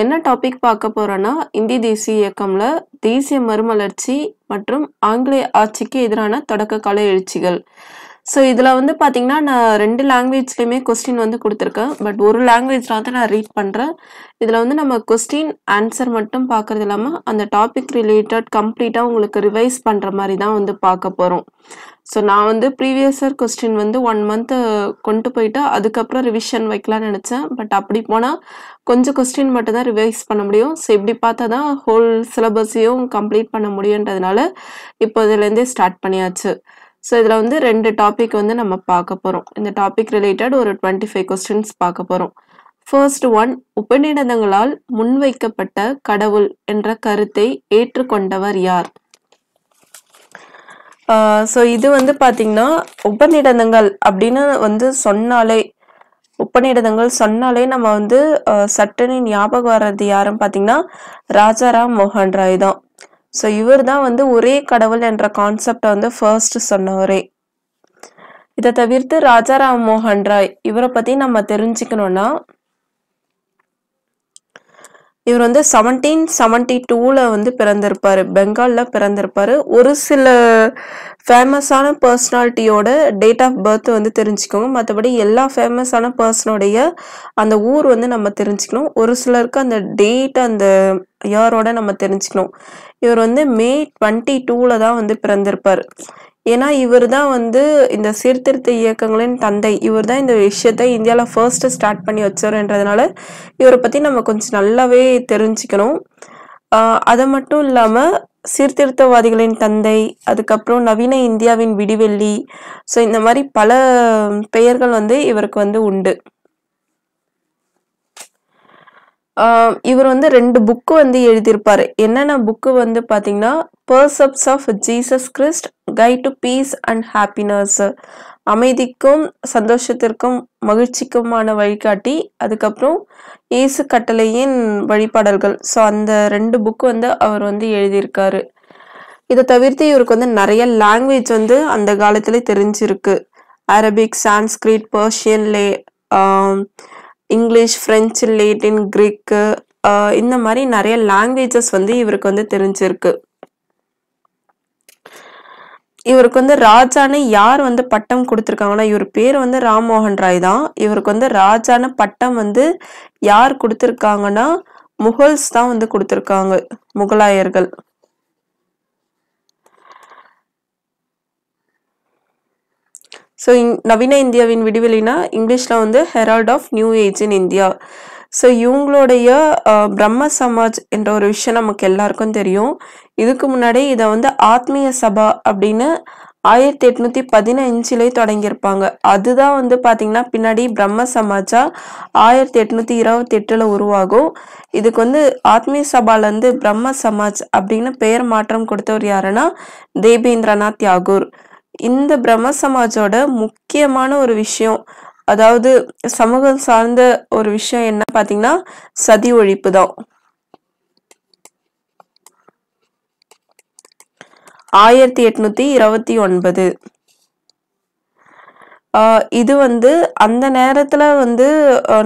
என்ன டாபிக் பார்க்க போகிறோன்னா இந்திய தேசிய இயக்கம்ல தேசிய மறுமலர்ச்சி மற்றும் ஆங்கிலேய ஆட்சிக்கு எதிரான தொடக்க கால எழுச்சிகள் ஸோ இதில் வந்து பார்த்தீங்கன்னா நான் ரெண்டு லாங்குவேஜ்லேயுமே கொஸ்டின் வந்து கொடுத்துருக்கேன் பட் ஒரு லாங்குவேஜில் வந்து நான் ரீட் பண்ணுறேன் இதில் வந்து நம்ம கொஸ்டின் ஆன்சர் மட்டும் பார்க்குறது இல்லாமல் அந்த டாபிக் ரிலேட்டட் கம்ப்ளீட்டாக உங்களுக்கு ரிவைஸ் பண்ணுற மாதிரி தான் வந்து பார்க்க போகிறோம் ஸோ நான் வந்து ப்ரீவியஸ் இயர் கொஸ்டின் வந்து ஒன் மந்த்து கொண்டு போயிட்டு அதுக்கப்புறம் ரிவிஷன் வைக்கலாம்னு நினச்சேன் பட் அப்படி போனால் கொஞ்சம் கொஸ்டின் மட்டும் தான் ரிவைஸ் பண்ண முடியும் ஸோ இப்படி பார்த்தா தான் ஹோல் சிலபஸையும் கம்ப்ளீட் பண்ண முடியுன்றதுனால இப்போ இதுலேருந்தே ஸ்டார்ட் பண்ணியாச்சு ஸோ இதில் வந்து ரெண்டு டாபிக் வந்து நம்ம பார்க்க போகிறோம் இந்த டாபிக் ரிலேட்டட் ஒரு டுவெண்ட்டி ஃபைவ் கொஸ்டின்ஸ் பார்க்க போகிறோம் ஃபர்ஸ்ட் ஒன் உபநிடதங்களால் முன்வைக்கப்பட்ட கடவுள் என்ற கருத்தை ஏற்றுக்கொண்டவர் யார் ஸோ இது வந்து பார்த்தீங்கன்னா உபநிடதங்கள் அப்படின்னு வந்து சொன்னாலே உபநிடதங்கள் சொன்னாலே நம்ம வந்து சட்டனின் ஞாபகம் வர்றது யாருன்னு பார்த்தீங்கன்னா ராஜாராம் மோகன் ராய் தான் ஸோ இவர் தான் வந்து ஒரே கடவுள் என்ற கான்செப்டை வந்து ஃபர்ஸ்ட் சொன்னவரே இதை தவிர்த்து ராஜாராம் மோகன் ராய் இவரை பற்றி நம்ம தெரிஞ்சுக்கணும்னா இவர் வந்து செவன்டீன் செவன்டி டூவில் வந்து பிறந்திருப்பார் பெங்காலில் பிறந்திருப்பார் ஒரு சில ஃபேமஸான பர்சனாலிட்டியோட டேட் ஆஃப் பர்த் வந்து தெரிஞ்சுக்கோங்க மற்றபடி எல்லா ஃபேமஸான பர்சனோடைய அந்த ஊர் வந்து நம்ம தெரிஞ்சுக்கணும் ஒரு சிலருக்கு அந்த டேட் அந்த இயரோட நம்ம தெரிஞ்சுக்கணும் இவர் வந்து மே டுவெண்ட்டி டூவில் தான் வந்து பிறந்திருப்பார் ஏன்னா இவர் தான் வந்து இந்த சீர்திருத்த இயக்கங்களின் தந்தை இவர் தான் இந்த விஷயத்தை இந்தியாவில் ஃபர்ஸ்ட்டு ஸ்டார்ட் பண்ணி வச்சவர்ன்றதுனால இவரை பற்றி நம்ம கொஞ்சம் நல்லாவே தெரிஞ்சுக்கணும் அதை மட்டும் இல்லாமல் சீர்திருத்தவாதிகளின் தந்தை அதுக்கப்புறம் நவீன இந்தியாவின் விடிவெள்ளி ஸோ இந்த மாதிரி பல பெயர்கள் வந்து இவருக்கு வந்து உண்டு இவர் வந்து ரெண்டு புக்கு வந்து எழுதியிருப்பார் என்னென்ன புக்கு வந்து பார்த்தீங்கன்னா precepts of Jesus Christ guide to peace and happiness அமைதிக்கும் சந்தோஷத்திற்கும் மகிழ்ச்சிக்குமான வழிகாட்டி அதுக்கப்புறம் இயேசு கட்டளையின் வழிபாடல்கள் ஸோ அந்த ரெண்டு புக்கு வந்து அவர் வந்து எழுதியிருக்காரு இதை தவிர்த்து இவருக்கு வந்து நிறைய லாங்குவேஜ் வந்து அந்த காலத்துல தெரிஞ்சிருக்கு அரபிக் சான்ஸ்கிரிட் பர்ஷியன்லே ஆஹ் இங்கிலீஷ் ஃப்ரெஞ்சு லேட்டின் க்ரீக்கு இந்த மாதிரி நிறைய லாங்குவேஜஸ் வந்து இவருக்கு வந்து தெரிஞ்சிருக்கு இவருக்கு வந்து ராஜான்னு யார் வந்து பட்டம் கொடுத்துருக்காங்கன்னா இவர் பேர் வந்து ராம்மோகன் ராய் தான் இவருக்கு வந்து ராஜான்னு பட்டம் வந்து யார் கொடுத்துருக்காங்கன்னா முகல்ஸ் தான் வந்து கொடுத்துருக்காங்க முகலாயர்கள் ஸோ இங் நவீன இந்தியாவின் விடுவெளினா இங்கிலீஷில் வந்து Herald of New Age in India so இவங்களுடைய பிரம்ம சமாஜ் என்ற ஒரு விஷயம் நமக்கு எல்லாருக்கும் தெரியும் இதுக்கு முன்னாடி இதை வந்து ஆத்மீய சபா அப்படின்னு ஆயிரத்தி எட்நூத்தி பதினஞ்சுலேயே தொடங்கியிருப்பாங்க அதுதான் வந்து பார்த்தீங்கன்னா பின்னாடி பிரம்ம சமாஜா ஆயிரத்தி எட்நூத்தி இருபத்தி எட்டில் உருவாகும் இதுக்கு வந்து ஆத்மீய சபாலேருந்து பிரம்ம சமாஜ் அப்படின்னு பெயர் மாற்றம் கொடுத்தவர் யாருன்னா தேபேந்திரநாத் தியாகூர் இந்த பிரம்ம சமாஜோட முக்கியமான ஒரு விஷயம் அதாவது சமூகம் சார்ந்த ஒரு விஷயம் என்ன பார்த்தீங்கன்னா சதி ஒழிப்பு தான் ஆயிரத்தி எட்நூத்தி இருபத்தி ஒன்பது இது வந்து அந்த நேரத்தில் வந்து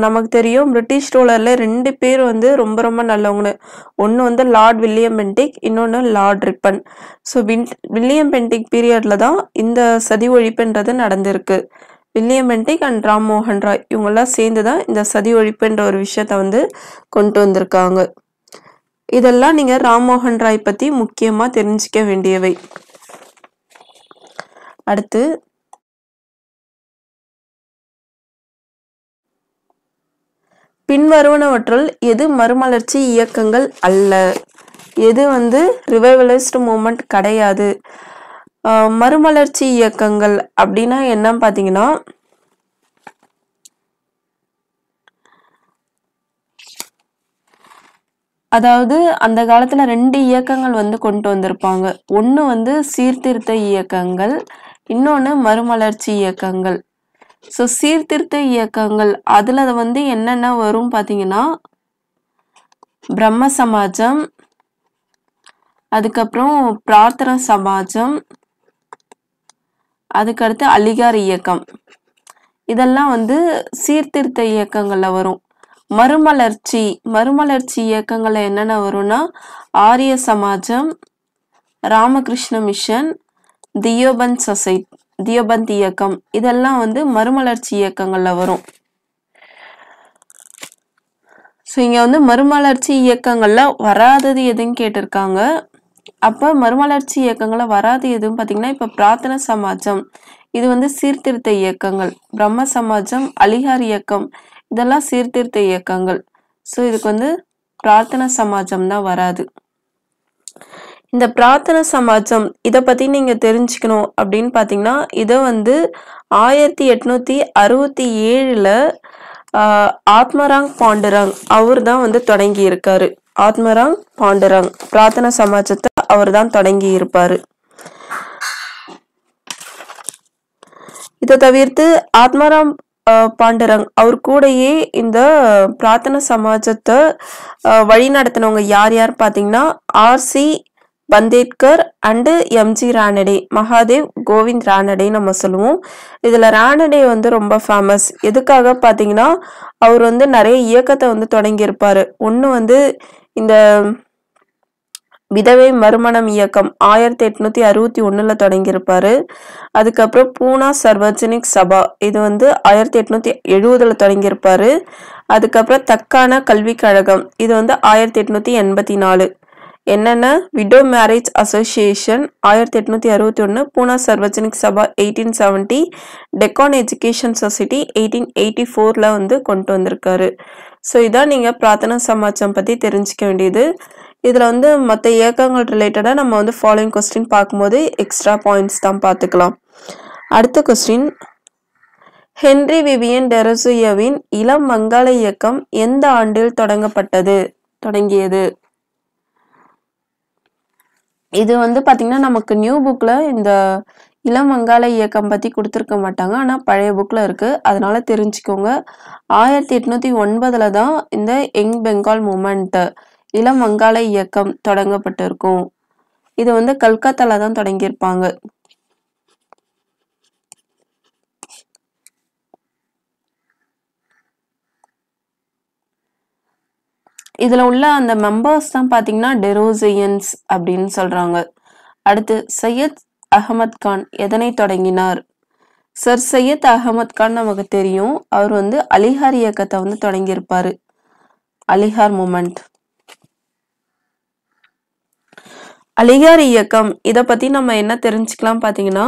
நமக்கு தெரியும் பிரிட்டிஷ் ரூலரில் ரெண்டு பேர் வந்து ரொம்ப ரொம்ப நல்லவங்கன்னு ஒன்று வந்து லார்ட் வில்லியம் பென்டிக் இன்னொன்று Lord Ripon so William Bentinck பீரியடில் தான் இந்த சதி ஒழிப்புன்றது நடந்திருக்கு வில்லியம் பென்டிக் அண்ட் ராம் மோகன் ராய் இவங்கெல்லாம் சேர்ந்து தான் இந்த சதி ஒழிப்புன்ற ஒரு விஷயத்த வந்து கொண்டு வந்திருக்காங்க இதெல்லாம் நீங்கள் ராம் மோகன் ராய் பற்றி முக்கியமாக தெரிஞ்சிக்க வேண்டியவை அடுத்து பின்வருவனவற்றுள் எது மறுமலர்ச்சி இயக்கங்கள் அல்ல எது வந்து ரிவைவலிஸ்ட் மூமெண்ட் கிடையாது மறுமலர்ச்சி இயக்கங்கள் அப்படின்னா என்னன்னு பார்த்தீங்கன்னா அதாவது அந்த காலத்தில் ரெண்டு இயக்கங்கள் வந்து கொண்டு வந்திருப்பாங்க ஒன்று வந்து சீர்திருத்த இயக்கங்கள் இன்னொன்று மறுமலர்ச்சி இயக்கங்கள் ஸோ சீர்திருத்த இயக்கங்கள் அதில் வந்து என்னென்ன வரும் பார்த்தீங்கன்னா பிரம்ம சமாஜம் அதுக்கப்புறம் பிரார்த்தனை சமாஜம் அதுக்கடுத்து அலிகார் இயக்கம் இதெல்லாம் வந்து சீர்திருத்த இயக்கங்களில் வரும் மறுமலர்ச்சி மறுமலர்ச்சி இயக்கங்களில் என்னென்ன வரும்னா ஆரிய சமாஜம் ராமகிருஷ்ண மிஷன் தியோபன் சொசைட்டி தியோபந்தி இயக்கம் இதெல்லாம் வந்து மறுமலர்ச்சி இயக்கங்களில் வரும் ஸோ இங்கே வந்து மறுமலர்ச்சி இயக்கங்களில் வராதது எதுன்னு கேட்டிருக்காங்க அப்போ மறுமலர்ச்சி இயக்கங்களில் வராது எதுவும் பார்த்தீங்கன்னா இப்போ பிரார்த்தன சமாஜம் இது வந்து சீர்திருத்த இயக்கங்கள் பிரம்ம சமாஜம் அலிகார் இயக்கம் இதெல்லாம் சீர்திருத்த இயக்கங்கள் ஸோ இதுக்கு வந்து பிரார்த்தன சமாஜம் தான் வராது இந்த பிரார்த்தனை சமாஜம் இதை பற்றி நீங்கள் தெரிஞ்சுக்கணும் அப்படின்னு பார்த்தீங்கன்னா இதை வந்து ஆயிரத்தி எட்நூற்றி அறுபத்தி ஏழில் ஆத்மராங் பாண்டராங் அவர் தான் வந்து தொடங்கி இருக்காரு ஆத்மராங் பாண்டராங் பிரார்த்தனை சமாஜத்தை அவர் தான் தொடங்கி இருப்பார் இதை தவிர்த்து ஆத்மாராம் பாண்டரங் அவர் கூடயே இந்த பிரார்த்தனை சமாஜத்தை வழிநடத்தினவங்க யார் யார் பார்த்தீங்கன்னா RC Bhandarkar and MG Ranade Mahadev Govind Ranade நம்ம சொல்லுவோம் இதில் ராணடே வந்து ரொம்ப ஃபேமஸ் எதுக்காக பார்த்தீங்கன்னா அவர் வந்து நிறைய இயக்கத்தை வந்து தொடங்கியிருப்பார் ஒன்று வந்து இந்த விதவை மறுமணம் இயக்கம் ஆயிரத்தி எட்நூத்தி அறுபத்தி ஒன்றில் தொடங்கியிருப்பார் அதுக்கப்புறம் பூனா சர்வஜனிக் சபா இது வந்து ஆயிரத்தி எட்நூத்தி எழுபதுல தொடங்கியிருப்பார் அதுக்கப்புறம் தக்கான கல்விக் கழகம் இது வந்து ஆயிரத்தி எட்நூத்தி எண்பத்தி நாலு என்னென்ன விடோ மேரேஜ் அசோசியேஷன் ஆயிரத்தி எட்நூற்றி அறுபத்தி ஒன்று Poona Sarvajanik Sabha eighteen seventy Deccan education society eighteen eighty ஃபோரில் வந்து கொண்டு வந்திருக்காரு ஸோ இதான் நீங்கள் பிரார்த்தனா சமாச்சம் பற்றி தெரிஞ்சிக்க வேண்டியது இதில் வந்து மற்ற இயக்கங்கள் ரிலேட்டடாக நம்ம வந்து ஃபாலோயிங் கொஸ்டின் பார்க்கும்போது எக்ஸ்ட்ரா பாயிண்ட்ஸ் தான் பார்த்துக்கலாம் அடுத்த கொஸ்டின் ஹென்ரி விவியன் டெரசுயவின் இளம் வங்காள இயக்கம் எந்த ஆண்டில் தொடங்கப்பட்டது தொடங்கியது இது வந்து பார்த்திங்கன்னா நமக்கு நியூ புக்கில் இந்த இளம் வங்காள இயக்கம் பற்றி கொடுத்துருக்க மாட்டாங்க ஆனால் பழைய புக்கில் இருக்குது அதனால் தெரிஞ்சுக்கோங்க ஆயிரத்தி எட்நூற்றி ஒன்பதில் தான் இந்த யங் பெங்கால் மூமெண்ட்டு இளம் வங்காள இயக்கம் தொடங்கப்பட்டிருக்கும் இது வந்து கல்கத்தாவில் தான் தொடங்கியிருப்பாங்க இதில் உள்ள அந்த மெம்பர்ஸ் தான் பார்த்தீங்கன்னா டெரோசியன்ஸ் அப்படின்னு சொல்கிறாங்க அடுத்து சையத் அகமத் கான் எதனை தொடங்கினார் சர் சையத் அகமத் கான் நமக்கு தெரியும் அவர் வந்து அலிஹார் இயக்கத்தை வந்து தொடங்கியிருப்பார் அலிஹார் மூமெண்ட் அலிகார் இயக்கம் இதை பற்றி நம்ம என்ன தெரிஞ்சுக்கலாம் பார்த்தீங்கன்னா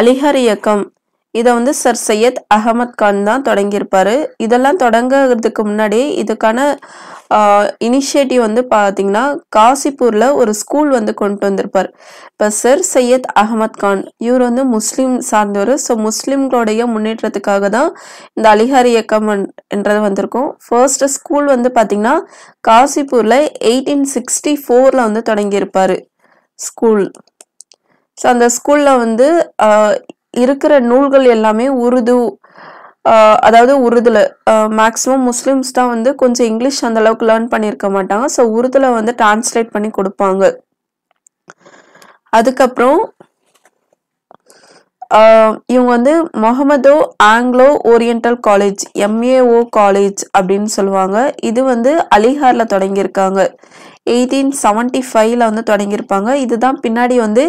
அலிஹர் இயக்கம் இதை வந்து சர் சையத் அகமத் கான் தான் தொடங்கியிருப்பார் இதெல்லாம் தொடங்குறதுக்கு முன்னாடி இதுக்கான இனிஷியேட்டிவ் வந்து பார்த்தீங்கன்னா காசிப்பூரில் ஒரு ஸ்கூல் வந்து கொண்டு வந்திருப்பார் இப்போ சர் சையத் அகமத் கான் இவர் வந்து முஸ்லீம் சார்ந்தவர் ஸோ முஸ்லீம்களுடைய முன்னேற்றத்துக்காக தான் இந்த அலிஹார் இயக்கம் என்றது வந்திருக்கும் ஃபர்ஸ்ட் ஸ்கூல் வந்து பார்த்தீங்கன்னா காசிப்பூரில் எயிட்டீன் சிக்ஸ்டி ஃபோரில் வந்து தொடங்கியிருப்பார் ஸ்கூல் ஸோ அந்த ஸ்கூலில் வந்து இருக்கிற நூல்கள் எல்லாமே உருது அதாவது உருதுல மேக்ஸிமம் முஸ்லீம்ஸ் தான் வந்து கொஞ்சம் இங்கிலீஷ் அந்த அளவுக்கு லேர்ன் பண்ணியிருக்க மாட்டாங்க ஸோ உருதுல வந்து டிரான்ஸ்லேட் பண்ணி கொடுப்பாங்க அதுக்கப்புறம் இவங்க வந்து Mohammedan Anglo Oriental College MAO College அப்படின்னு சொல்லுவாங்க இது வந்து அலிஹாரில் தொடங்கியிருக்காங்க எயிட்டீன் செவன்ட்டி ஃபைவ்ல வந்து தொடங்கியிருப்பாங்க இதுதான் பின்னாடி வந்து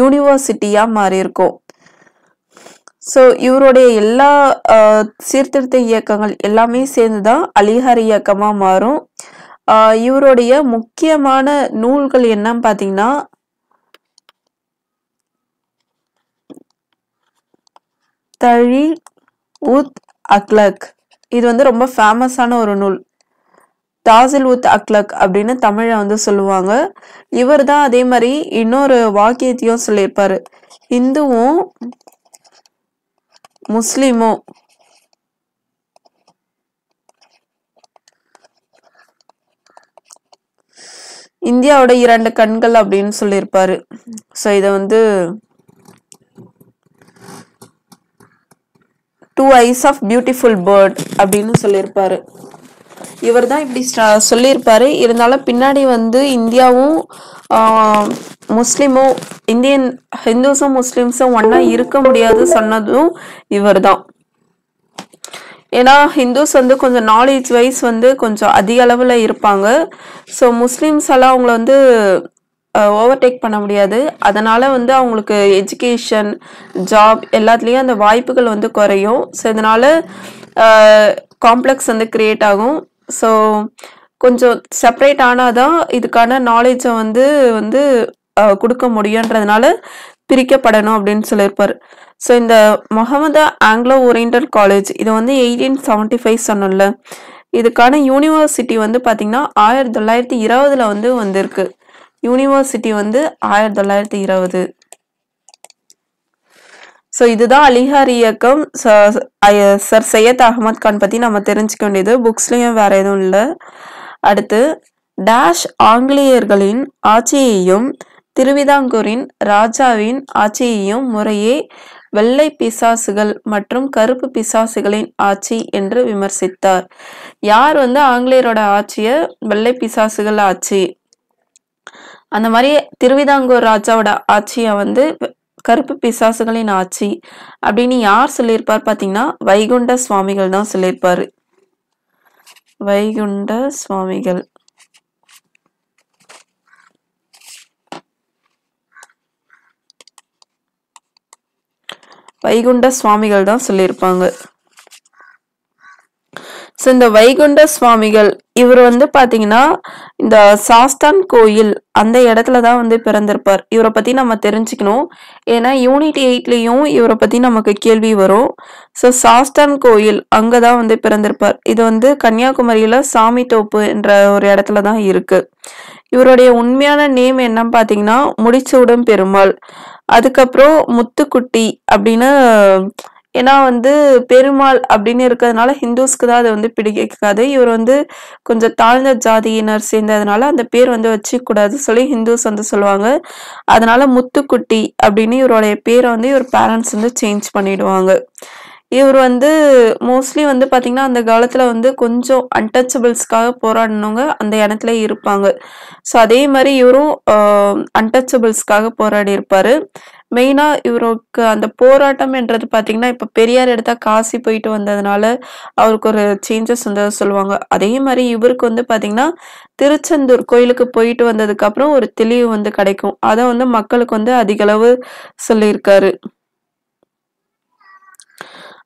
யூனிவர்சிட்டியாக மாறி இருக்கும் ஸோ இவருடைய எல்லா சீர்திருத்த இயக்கங்கள் எல்லாமே சேர்ந்து தான் அலிஹர் இயக்கமாக மாறும் இவருடைய முக்கியமான நூல்கள் என்னன்னு பார்த்தீங்கன்னா தழி உத் அக்லக் இது வந்து ரொம்ப ஃபேமஸான ஒரு நூல் தாசில் உத் அக்லக் அப்படின்னு தமிழை வந்து சொல்லுவாங்க இவர் தான் அதே மாதிரி இன்னொரு வாக்கியத்தையும் சொல்லியிருப்பாரு இந்துவும் முஸ்லீமும் இந்தியாவோட இரண்டு கண்கள் அப்படின்னு சொல்லியிருப்பாரு ஸோ இதை வந்து two eyes of beautiful bird அப்படின்னு சொல்லியிருப்பாரு இவர் தான் இப்படி சொல்லியிருப்பாரு இருந்தாலும் பின்னாடி வந்து இந்தியாவும் முஸ்லீமும் இந்தியன் ஹிந்துஸும் முஸ்லீம்ஸும் ஒன்றா இருக்க முடியாது சொன்னதும் இவர் தான் ஏன்னா ஹிந்துஸ் வந்து கொஞ்சம் நாலேஜ் வைஸ் வந்து கொஞ்சம் அதிக அளவில் இருப்பாங்க ஸோ முஸ்லீம்ஸ் எல்லாம் அவங்கள வந்து ஓவர்டேக் பண்ண முடியாது அதனால் வந்து அவங்களுக்கு எஜுகேஷன் ஜாப் எல்லாத்துலேயும் அந்த வாய்ப்புகள் வந்து குறையும் ஸோ இதனால் காம்ப்ளெக்ஸ் வந்து க்ரியேட் ஆகும் ஸோ கொஞ்சம் செப்ரேட் ஆனால் தான் இதுக்கான நாலேஜை வந்து வந்து கொடுக்க முடியுன்றதுனால பிரிக்கப்படணும் அப்படின்னு சொல்லியிருப்பார் ஸோ இந்த முகமது ஆங்கிலோ ஓரியன்டல் காலேஜ் இது வந்து எயிட்டீன் செவன்ட்டி ஃபைவ் சொன்னோம்ல இதுக்கான யூனிவர்சிட்டி வந்து பார்த்திங்கன்னா ஆயிரத்தி தொள்ளாயிரத்தி இருபதில் வந்து வந்திருக்கு யூனிவர்சிட்டி வந்து ஆயிரத்தி தொள்ளாயிரத்தி இருபது ஸோ இதுதான் அலிஹார் இயக்கம் சார் சையத் அகமத் கான் பற்றி நம்ம தெரிஞ்சுக்க வேண்டியது புக்ஸ்லேயும் வேறு எதுவும் இல்லை அடுத்து டேஷ் ஆங்கிலேயர்களின் ஆட்சியையும் திருவிதாங்கூரின் ராஜாவின் ஆட்சியையும் முறையே வெள்ளை பிசாசுகள் மற்றும் கருப்பு பிசாசுகளின் ஆட்சி என்று விமர்சித்தார் யார் வந்து ஆங்கிலேயரோட ஆட்சியை வெள்ளை பிசாசுகள் ஆட்சி அந்த மாதிரி திருவிதாங்கூர் ராஜாவோட ஆட்சியை வந்து கருப்பு பிசாசுகளின் ஆட்சி அப்படின்னு யார் சொல்லியிருப்பார் பார்த்தீங்கன்னா வைகுண்ட சுவாமிகள் தான் சொல்லியிருப்பார் வைகுண்ட சுவாமிகள் வைகுண்ட சுவாமிகள் தான் சொல்லியிருப்பாங்க ஸோ இந்த வைகுண்ட சுவாமிகள் இவர் வந்து பார்த்தீங்கன்னா இந்த சாஸ்தான் கோயில் அந்த இடத்துல தான் வந்து பிறந்திருப்பார் இவரை பற்றி நம்ம தெரிஞ்சுக்கணும் ஏன்னா யூனிட் எயிட்லேயும் இவரை பற்றி நமக்கு கேள்வி வரும் ஸோ சாஸ்தான் கோயில் அங்கே தான் வந்து பிறந்திருப்பார் இது வந்து கன்னியாகுமரியில் தோப்பு என்ற ஒரு இடத்துல தான் இருக்குது இவருடைய உண்மையான நேம் என்னன்னு பார்த்தீங்கன்னா முடிச்சூடும் பெருமாள் அதுக்கப்புறம் முத்துக்குட்டி அப்படின்னு ஏன்னா வந்து பெருமாள் அப்படின்னு இருக்கிறதுனால ஹிந்துஸ்க்கு தான் அதை வந்து பிடிக்காது இவர் வந்து கொஞ்சம் தாழ்ந்த ஜாதியினர் சேர்ந்ததுனால அந்த பேர் வந்து வச்சுக்கூடாது சொல்லி ஹிந்துஸ் வந்து சொல்லுவாங்க அதனால முத்துக்குட்டி அப்படின்னு இவருடைய பேரை வந்து இவர் பேரண்ட்ஸ் வந்து சேஞ்ச் பண்ணிடுவாங்க இவர் வந்து மோஸ்ட்லி வந்து பார்த்திங்கன்னா அந்த காலத்தில் வந்து கொஞ்சம் அன்டச்சபிள்ஸ்க்காக போராடினவங்க அந்த இடத்துல இருப்பாங்க ஸோ அதே மாதிரி இவரும் அன்டச்சபிள்ஸ்க்காக போராடி இருப்பார் மெயினாக இவருக்கு அந்த போராட்டம் என்றது பார்த்திங்கன்னா இப்போ பெரியார் எடுத்தால் காசி போயிட்டு வந்ததுனால அவருக்கு ஒரு சேஞ்சஸ் வந்து சொல்லுவாங்க அதே மாதிரி இவருக்கு வந்து பார்த்திங்கன்னா திருச்செந்தூர் கோயிலுக்கு போயிட்டு வந்ததுக்கப்புறம் ஒரு தெளிவு வந்து கிடைக்கும் அதை வந்து மக்களுக்கு வந்து அதிகளவு சொல்லியிருக்காரு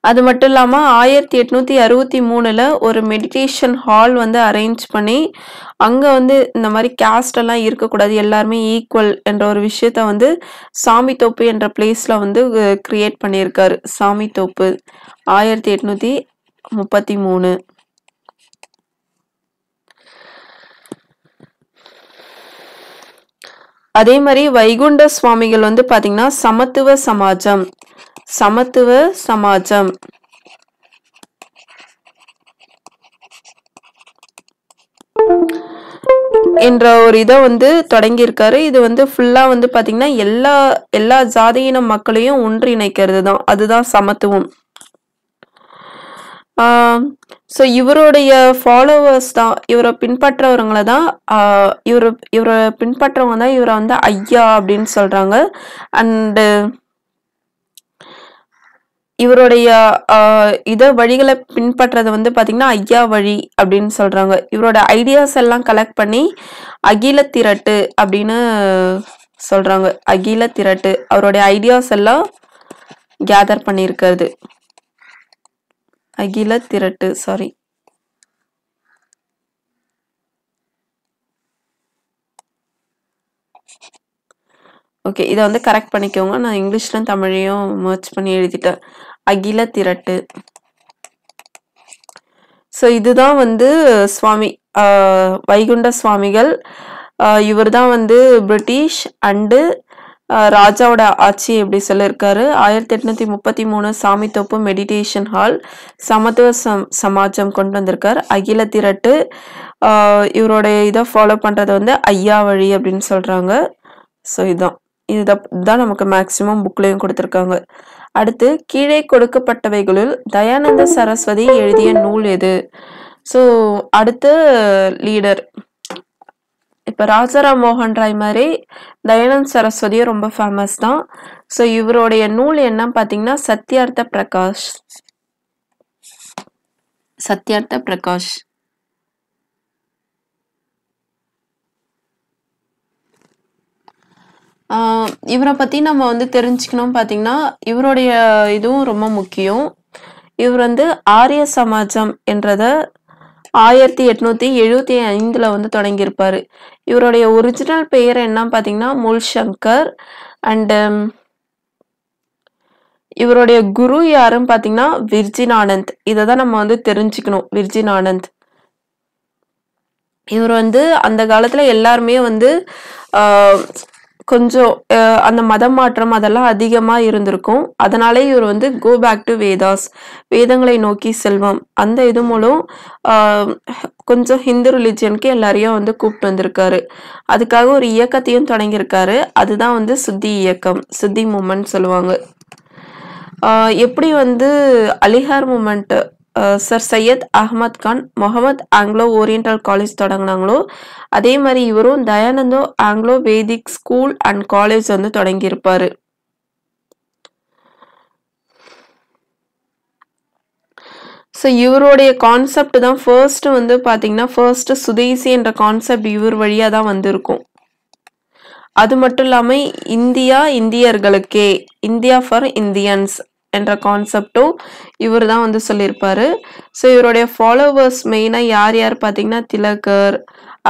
அது மட்டும் இல்லாமல் ஆயிரத்தி எட்நூற்றி அறுபத்தி மூணில் ஒரு மெடிடேஷன் ஹால் வந்து அரேஞ்ச் பண்ணி அங்கே வந்து இந்த மாதிரி எல்லாம் இருக்கக்கூடாது எல்லாருமே ஈக்குவல் என்ற ஒரு விஷயத்த வந்து சாமி தோப்பு என்ற பிளேஸில் வந்து க்ரியேட் பண்ணியிருக்காரு சாமி தோப்பு ஆயிரத்தி எட்நூற்றி முப்பத்தி மூணு அதே மாதிரி வைகுண்ட சுவாமிகள் வந்து பார்த்திங்கன்னா சமத்துவ சமாஜம் சமத்துவ சமாஜம் என்ற ஒரு இதை வந்து தொடங்கியிருக்காரு இது வந்து ஃபுல்லாக வந்து பார்த்தீங்கன்னா எல்லா எல்லா ஜாதியின மக்களையும் ஒன்றிணைக்கிறது தான் அதுதான் சமத்துவம் ஸோ இவருடைய ஃபாலோவர்ஸ் தான் இவரை பின்பற்றவர்களை தான் இவர் இவரை பின்பற்றவங்க தான் இவரை வந்து ஐயா அப்படின்னு சொல்கிறாங்க அண்டு இவருடைய இதை வழிகளை பின்பற்றது வந்து பார்த்திங்கன்னா ஐயா வழி அப்படின்னு சொல்கிறாங்க இவரோட ஐடியாஸ் எல்லாம் கலெக்ட் பண்ணி அகில திரட்டு அப்படின்னு சொல்கிறாங்க அகில திரட்டு அவருடைய ஐடியாஸ் எல்லாம் கேதர் பண்ணியிருக்கிறது அகில திரட்டு சாரி ஓகே இதை வந்து கரெக்ட் பண்ணிக்கோங்க நான் இங்கிலீஷ்லையும் தமிழையும் மர்ச் பண்ணி எழுதிட்டேன் அகில திரட்டு ஸோ இதுதான் வந்து சுவாமி வைகுண்ட சுவாமிகள் இவர் தான் வந்து பிரிட்டிஷ் அண்டு ராஜாவோட ஆட்சி எப்படி சொல்லியிருக்காரு ஆயிரத்தி எட்நூற்றி முப்பத்தி மூணு சாமித்தோப்பு மெடிடேஷன் ஹால் சமத்துவ சம் சமாஜம் கொண்டு வந்திருக்கார் அகில திரட்டு இவருடைய இதை ஃபாலோ பண்ணுறது வந்து ஐயா வழி அப்படின்னு சொல்கிறாங்க ஸோ இதுதான் இது தான் நமக்கு மேக்சிமம் புக்லையும் கொடுத்துருக்காங்க அடுத்து கீழே கொடுக்கப்பட்டவைகளுள் தயானந்த சரஸ்வதி எழுதிய நூல் எது ஸோ அடுத்து லீடர் இப்போ ராஜாராம் மோகன் ராய் மாதிரி தயானந்த் சரஸ்வதியும் ரொம்ப ஃபேமஸ் தான் ஸோ இவருடைய நூல் என்ன பார்த்தீங்கன்னா சத்யார்த்த பிரகாஷ் சத்யார்த்த பிரகாஷ் இவரை பற்றி நம்ம வந்து தெரிஞ்சுக்கணும் பார்த்தீங்கன்னா இவருடைய இதுவும் ரொம்ப முக்கியம் இவர் வந்து ஆரிய சமாஜம் என்றத ஆயிரத்தி எட்நூற்றி எழுபத்தி ஐந்தில் வந்து தொடங்கியிருப்பார் இவருடைய ஒரிஜினல் பெயர் என்ன பார்த்தீங்கன்னா முல் சங்கர் அண்டு um, இவருடைய குரு யாருன்னு பார்த்தீங்கன்னா விர்ஜின் ஆனந்த் இதை தான் நம்ம வந்து தெரிஞ்சுக்கணும் விர்ஜின் ஆனந்த் இவர் வந்து அந்த காலத்தில் எல்லாருமே வந்து கொஞ்சம் அந்த மதம் மாற்றம் அதெல்லாம் அதிகமாக இருந்திருக்கும் அதனாலே இவர் வந்து கோ பேக் டு வேதாஸ் வேதங்களை நோக்கி செல்வம் அந்த இது மூலம் கொஞ்சம் ஹிந்து ரிலிஜியனுக்கு எல்லாரையும் வந்து கூப்பிட்டு வந்திருக்காரு அதுக்காக ஒரு இயக்கத்தையும் தொடங்கியிருக்காரு அதுதான் வந்து சுத்தி இயக்கம் சுத்தி மூமெண்ட் சொல்லுவாங்க எப்படி வந்து அலிஹார் movement Sir Syed Ahmad Khan Mohammedan Anglo Oriental College தொடங்கினாங்களோ அதே மாதிரி இவரும் Dayananda Anglo Vedic school and college வந்து தொடங்கியிருப்பார் ஸோ இவருடைய கான்செப்ட் தான் ஃபர்ஸ்ட் வந்து பார்த்தீங்கன்னா ஃபர்ஸ்ட் சுதேசி என்ற கான்செப்ட் இவர் வழியாக தான் வந்திருக்கும் அது மட்டும் இல்லாமல் இந்தியா இந்தியர்களுக்கே இந்தியா ஃபார் இந்தியன்ஸ் என்ற கான்செப்டும் இவர் தான் வந்து சொல்லியிருப்பார் ஸோ இவருடைய ஃபாலோவர்ஸ் மெயினாக யார் யார் பார்த்தீங்கன்னா திலகர்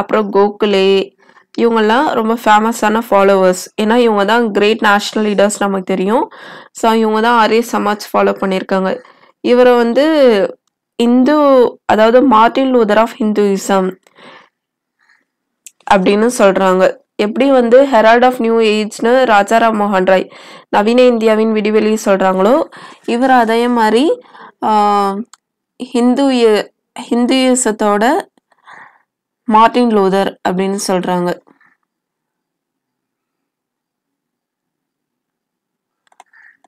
அப்புறம் கோகுலே இவங்கெல்லாம் ரொம்ப ஃபேமஸான ஃபாலோவர்ஸ் ஏன்னா இவங்க தான் கிரேட் நேஷ்னல் லீடர்ஸ் நமக்கு தெரியும் ஸோ இவங்க தான் ஆரிய சமாஜ் ஃபாலோ பண்ணியிருக்காங்க இவரை வந்து இந்து அதாவது மார்டின் லூதர் ஆஃப் ஹிந்துயிசம் அப்படின்னு சொல்கிறாங்க எப்படி வந்து ஹெரால்ட் ஆஃப் நியூ ஏஜ்னு ராஜாராம் மோகன் ராய் நவீன இந்தியாவின் விடிவெளி சொல்கிறாங்களோ இவர் அதே மாதிரி ஹிந்து ஹிந்துயிசத்தோட மார்டின் லூதர் அப்படின்னு சொல்கிறாங்க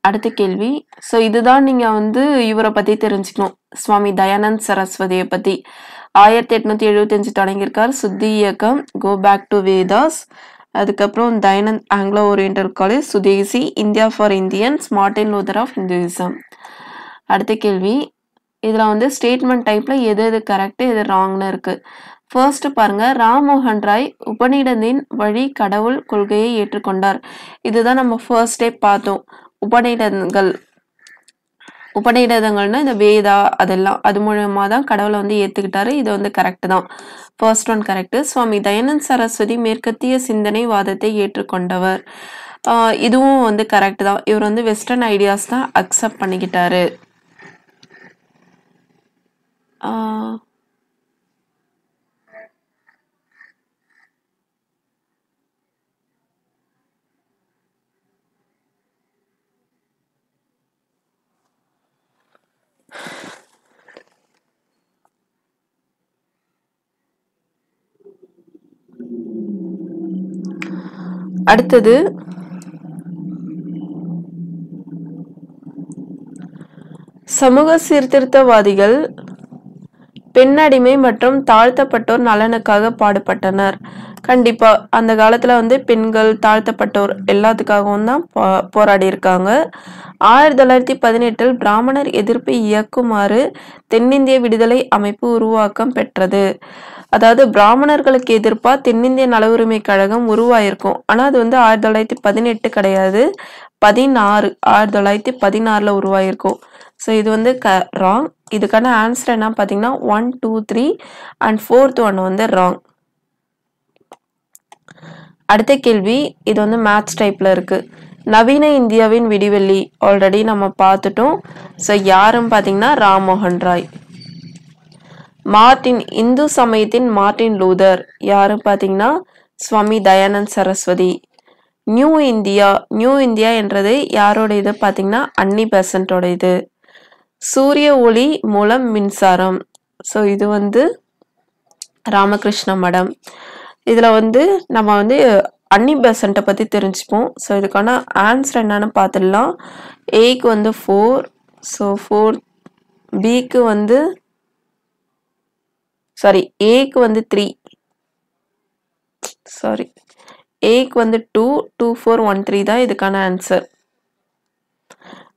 அடுத்த கேள்வி ஸோ இதுதான் நீங்கள் வந்து இவரை பற்றி தெரிஞ்சுக்கணும் சுவாமி தயானந்த் சரஸ்வதியை பற்றி ஆயிரத்தி எட்நூத்தி எழுபத்தஞ்சு தொடங்கியிருக்கார் சுத்தி இயக்கம் கோ பேக் டு வேதாஸ் அதுக்கப்புறம் Dayanand Anglo Oriental College Swadeshi India for Indians Martin Luther of Hinduism அடுத்த கேள்வி இதில் வந்து ஸ்டேட்மெண்ட் டைப்பில் எது எது கரெக்டு எது ராங்னு இருக்குது ஃபர்ஸ்ட்டு பாருங்கள் ராம்மோகன் ராய் உபநிடத்தின் வழி கடவுள் கொள்கையை ஏற்றுக்கொண்டார் இதுதான் நம்ம ஃபர்ஸ்டே பார்த்தோம் உபநிடங்கள் உபநிடதங்கள்னா இந்த வேதா அதெல்லாம் அது மூலயமா தான் கடவுளை வந்து ஏற்றுக்கிட்டாரு இது வந்து கரெக்டு தான் first one correct Swami Dayanand Saraswati மேற்கத்திய சிந்தனை வாதத்தை ஏற்றுக்கொண்டவர் இதுவும் வந்து கரெக்டு தான் இவர் வந்து வெஸ்டர்ன் ஐடியாஸ் தான் அக்செப்ட் பண்ணிக்கிட்டாரு அடுத்தது சமூக சீர்திருத்தவாதிகள் பெண்ணடிமை மற்றும் தாழ்த்தப்பட்டோர் நலனுக்காக பாடுபட்டனர் கண்டிப்பாக அந்த காலத்தில் வந்து பெண்கள் தாழ்த்தப்பட்டோர் எல்லாத்துக்காகவும் தான் போ போராடி இருக்காங்க ஆயிரத்தி தொள்ளாயிரத்தி பதினெட்டில் பிராமணர் எதிர்ப்பை இயக்குமாறு தென்னிந்திய விடுதலை அமைப்பு உருவாக்கம் பெற்றது அதாவது பிராமணர்களுக்கு எதிர்ப்பாக தென்னிந்திய நல உரிமை கழகம் உருவாயிருக்கும் ஆனால் அது வந்து ஆயிரத்தி தொள்ளாயிரத்தி பதினெட்டு கிடையாது பதினாறு ஆயிரத்தி தொள்ளாயிரத்தி பதினாறில் உருவாயிருக்கும் ஸோ இது வந்து க ராங் இதுக்கான ஆன்சர் என்ன பார்த்தீங்கன்னா one two three and fourth one வந்து ராங் அடுத்த கேள்வி இது வந்து மேத்ஸ் டைப்பில் இருக்குது நவீன இந்தியாவின் விடிவெள்ளி ஆல்ரெடி நம்ம பார்த்துட்டோம் ஸோ யாரும் பார்த்தீங்கன்னா ராம்மோகன் ராய் மார்டின் இந்து சமயத்தின் மார்டின் லூதர் யாரும் பார்த்தீங்கன்னா Swami Dayanand Saraswati New India New India என்றது யாரோட இது பார்த்தீங்கன்னா அன்னி பெசண்டோட இது சூரிய ஒளி மூலம் மின்சாரம் ஸோ இது வந்து ராமகிருஷ்ண மடம் இதில் வந்து நம்ம வந்து அன்னி பெசண்ட்டை பற்றி தெரிஞ்சுப்போம் ஸோ இதுக்கான ஆன்சர் என்னென்னு பார்த்துடலாம் ஏக்கு வந்து ஃபோர் ஸோ ஃபோர் பிக்கு வந்து சாரி ஏக்கு வந்து த்ரீ சாரி ஏக்கு வந்து two two four one three தான் இதுக்கான answer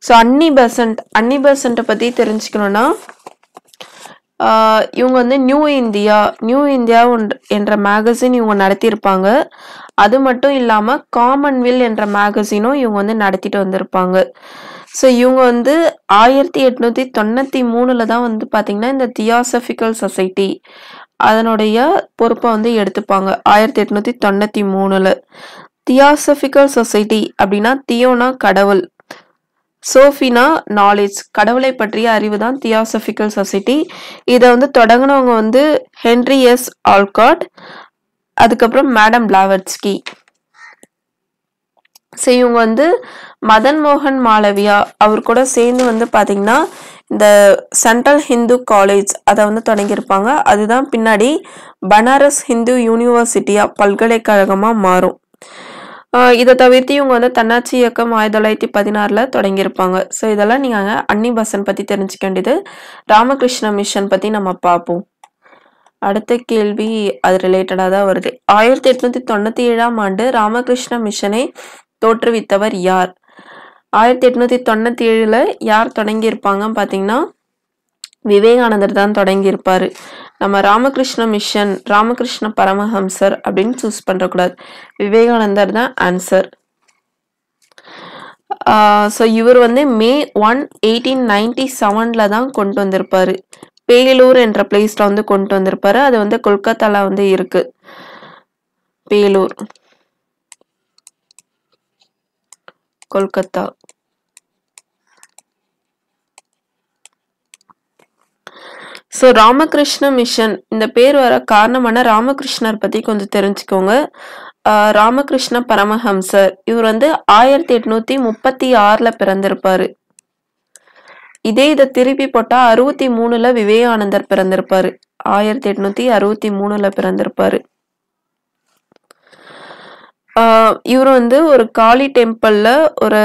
so Annie Besant Annie பெசண்ட்டை பற்றி தெரிஞ்சுக்கணுன்னா இவங்க வந்து நியூ இந்தியா நியூ இந்தியா என்ற மேகசின் இவங்க நடத்தியிருப்பாங்க அது மட்டும் இல்லாமல் காமன்வெல் என்ற மேகசினும் இவங்க வந்து நடத்திட்டு வந்திருப்பாங்க ஸோ இவங்க வந்து ஆயிரத்தி எட்நூற்றி தொண்ணூற்றி மூணில் தான் வந்து பார்த்திங்கன்னா இந்த தியாசபிக்கல் சொசைட்டி அதனுடைய பொறுப்பை வந்து எடுத்துப்பாங்க ஆயிரத்தி எட்நூற்றி தொண்ணூற்றி மூணில் தியாசபிக்கல் சொசைட்டி அப்படின்னா தியோனா கடவுள் சோஃபினா நாலேஜ் கடவுளை பற்றிய அறிவு தான் தியாசபிக்கல் சொசைட்டி இதை வந்து தொடங்கினவங்க வந்து ஹென்ரி எஸ் ஆல்காட் அதுக்கப்புறம் மேடம் பிளாவர்ஸ்கி ஸோ இவங்க வந்து மதன் மோகன் மாளவியா அவர் கூட சேர்ந்து வந்து பார்த்தீங்கன்னா இந்த சென்ட்ரல் ஹிந்து காலேஜ் அதை வந்து தொடங்கியிருப்பாங்க அதுதான் பின்னாடி பனாரஸ் ஹிந்து யூனிவர்சிட்டியாக பல்கலைக்கழகமாக மாறும் இதை தவிர்த்து இவங்க வந்து தன்னாட்சி இயக்கம் ஆயிரத்தி தொள்ளாயிரத்தி பதினாறில் தொடங்கியிருப்பாங்க ஸோ இதெல்லாம் நீங்கள் அன்னி பசன் பற்றி தெரிஞ்சுக்க வேண்டியது ராமகிருஷ்ண மிஷன் பற்றி நம்ம பார்ப்போம் அடுத்த கேள்வி அது ரிலேட்டடாக தான் வருது ஆயிரத்தி எட்நூத்தி தொண்ணூத்தி ஏழாம் ஆண்டு ராமகிருஷ்ண மிஷனை தோற்றுவித்தவர் யார் ஆயிரத்தி எட்நூத்தி தொண்ணூத்தி ஏழுல யார் தொடங்கியிருப்பாங்கன்னு பார்த்தீங்கன்னா விவேகானந்தர் தான் தொடங்கியிருப்பார் நம்ம ராமகிருஷ்ண மிஷன் ராமகிருஷ்ண பரமஹம்சர் அப்படின்னு சூஸ் பண்ணுறக்கூடாது விவேகானந்தர் தான் ஆன்சர் ஸோ இவர் வந்து மே ஒன் எயிட்டீன் நைன்டி செவனில் தான் கொண்டு வந்திருப்பார் பேலூர் என்ற பிளேஸில் வந்து கொண்டு வந்திருப்பாரு அது வந்து கொல்கத்தாவில் வந்து இருக்கு பேலூர் கொல்கத்தா ஸோ ராமகிருஷ்ண மிஷன் இந்த பேர் வர காரணமான ராமகிருஷ்ணர் பற்றி கொஞ்சம் தெரிஞ்சுக்கோங்க ராமகிருஷ்ண பரமஹம்சர் இவர் வந்து ஆயிரத்தி எட்நூத்தி முப்பத்தி ஆறில் பிறந்திருப்பாரு இதே இதை திருப்பி போட்டா அறுபத்தி மூணுல விவேகானந்தர் பிறந்திருப்பாரு ஆயிரத்தி எட்நூத்தி அறுபத்தி மூணுல பிறந்திருப்பாரு இவர் வந்து ஒரு காளி டெம்பிள்ல ஒரு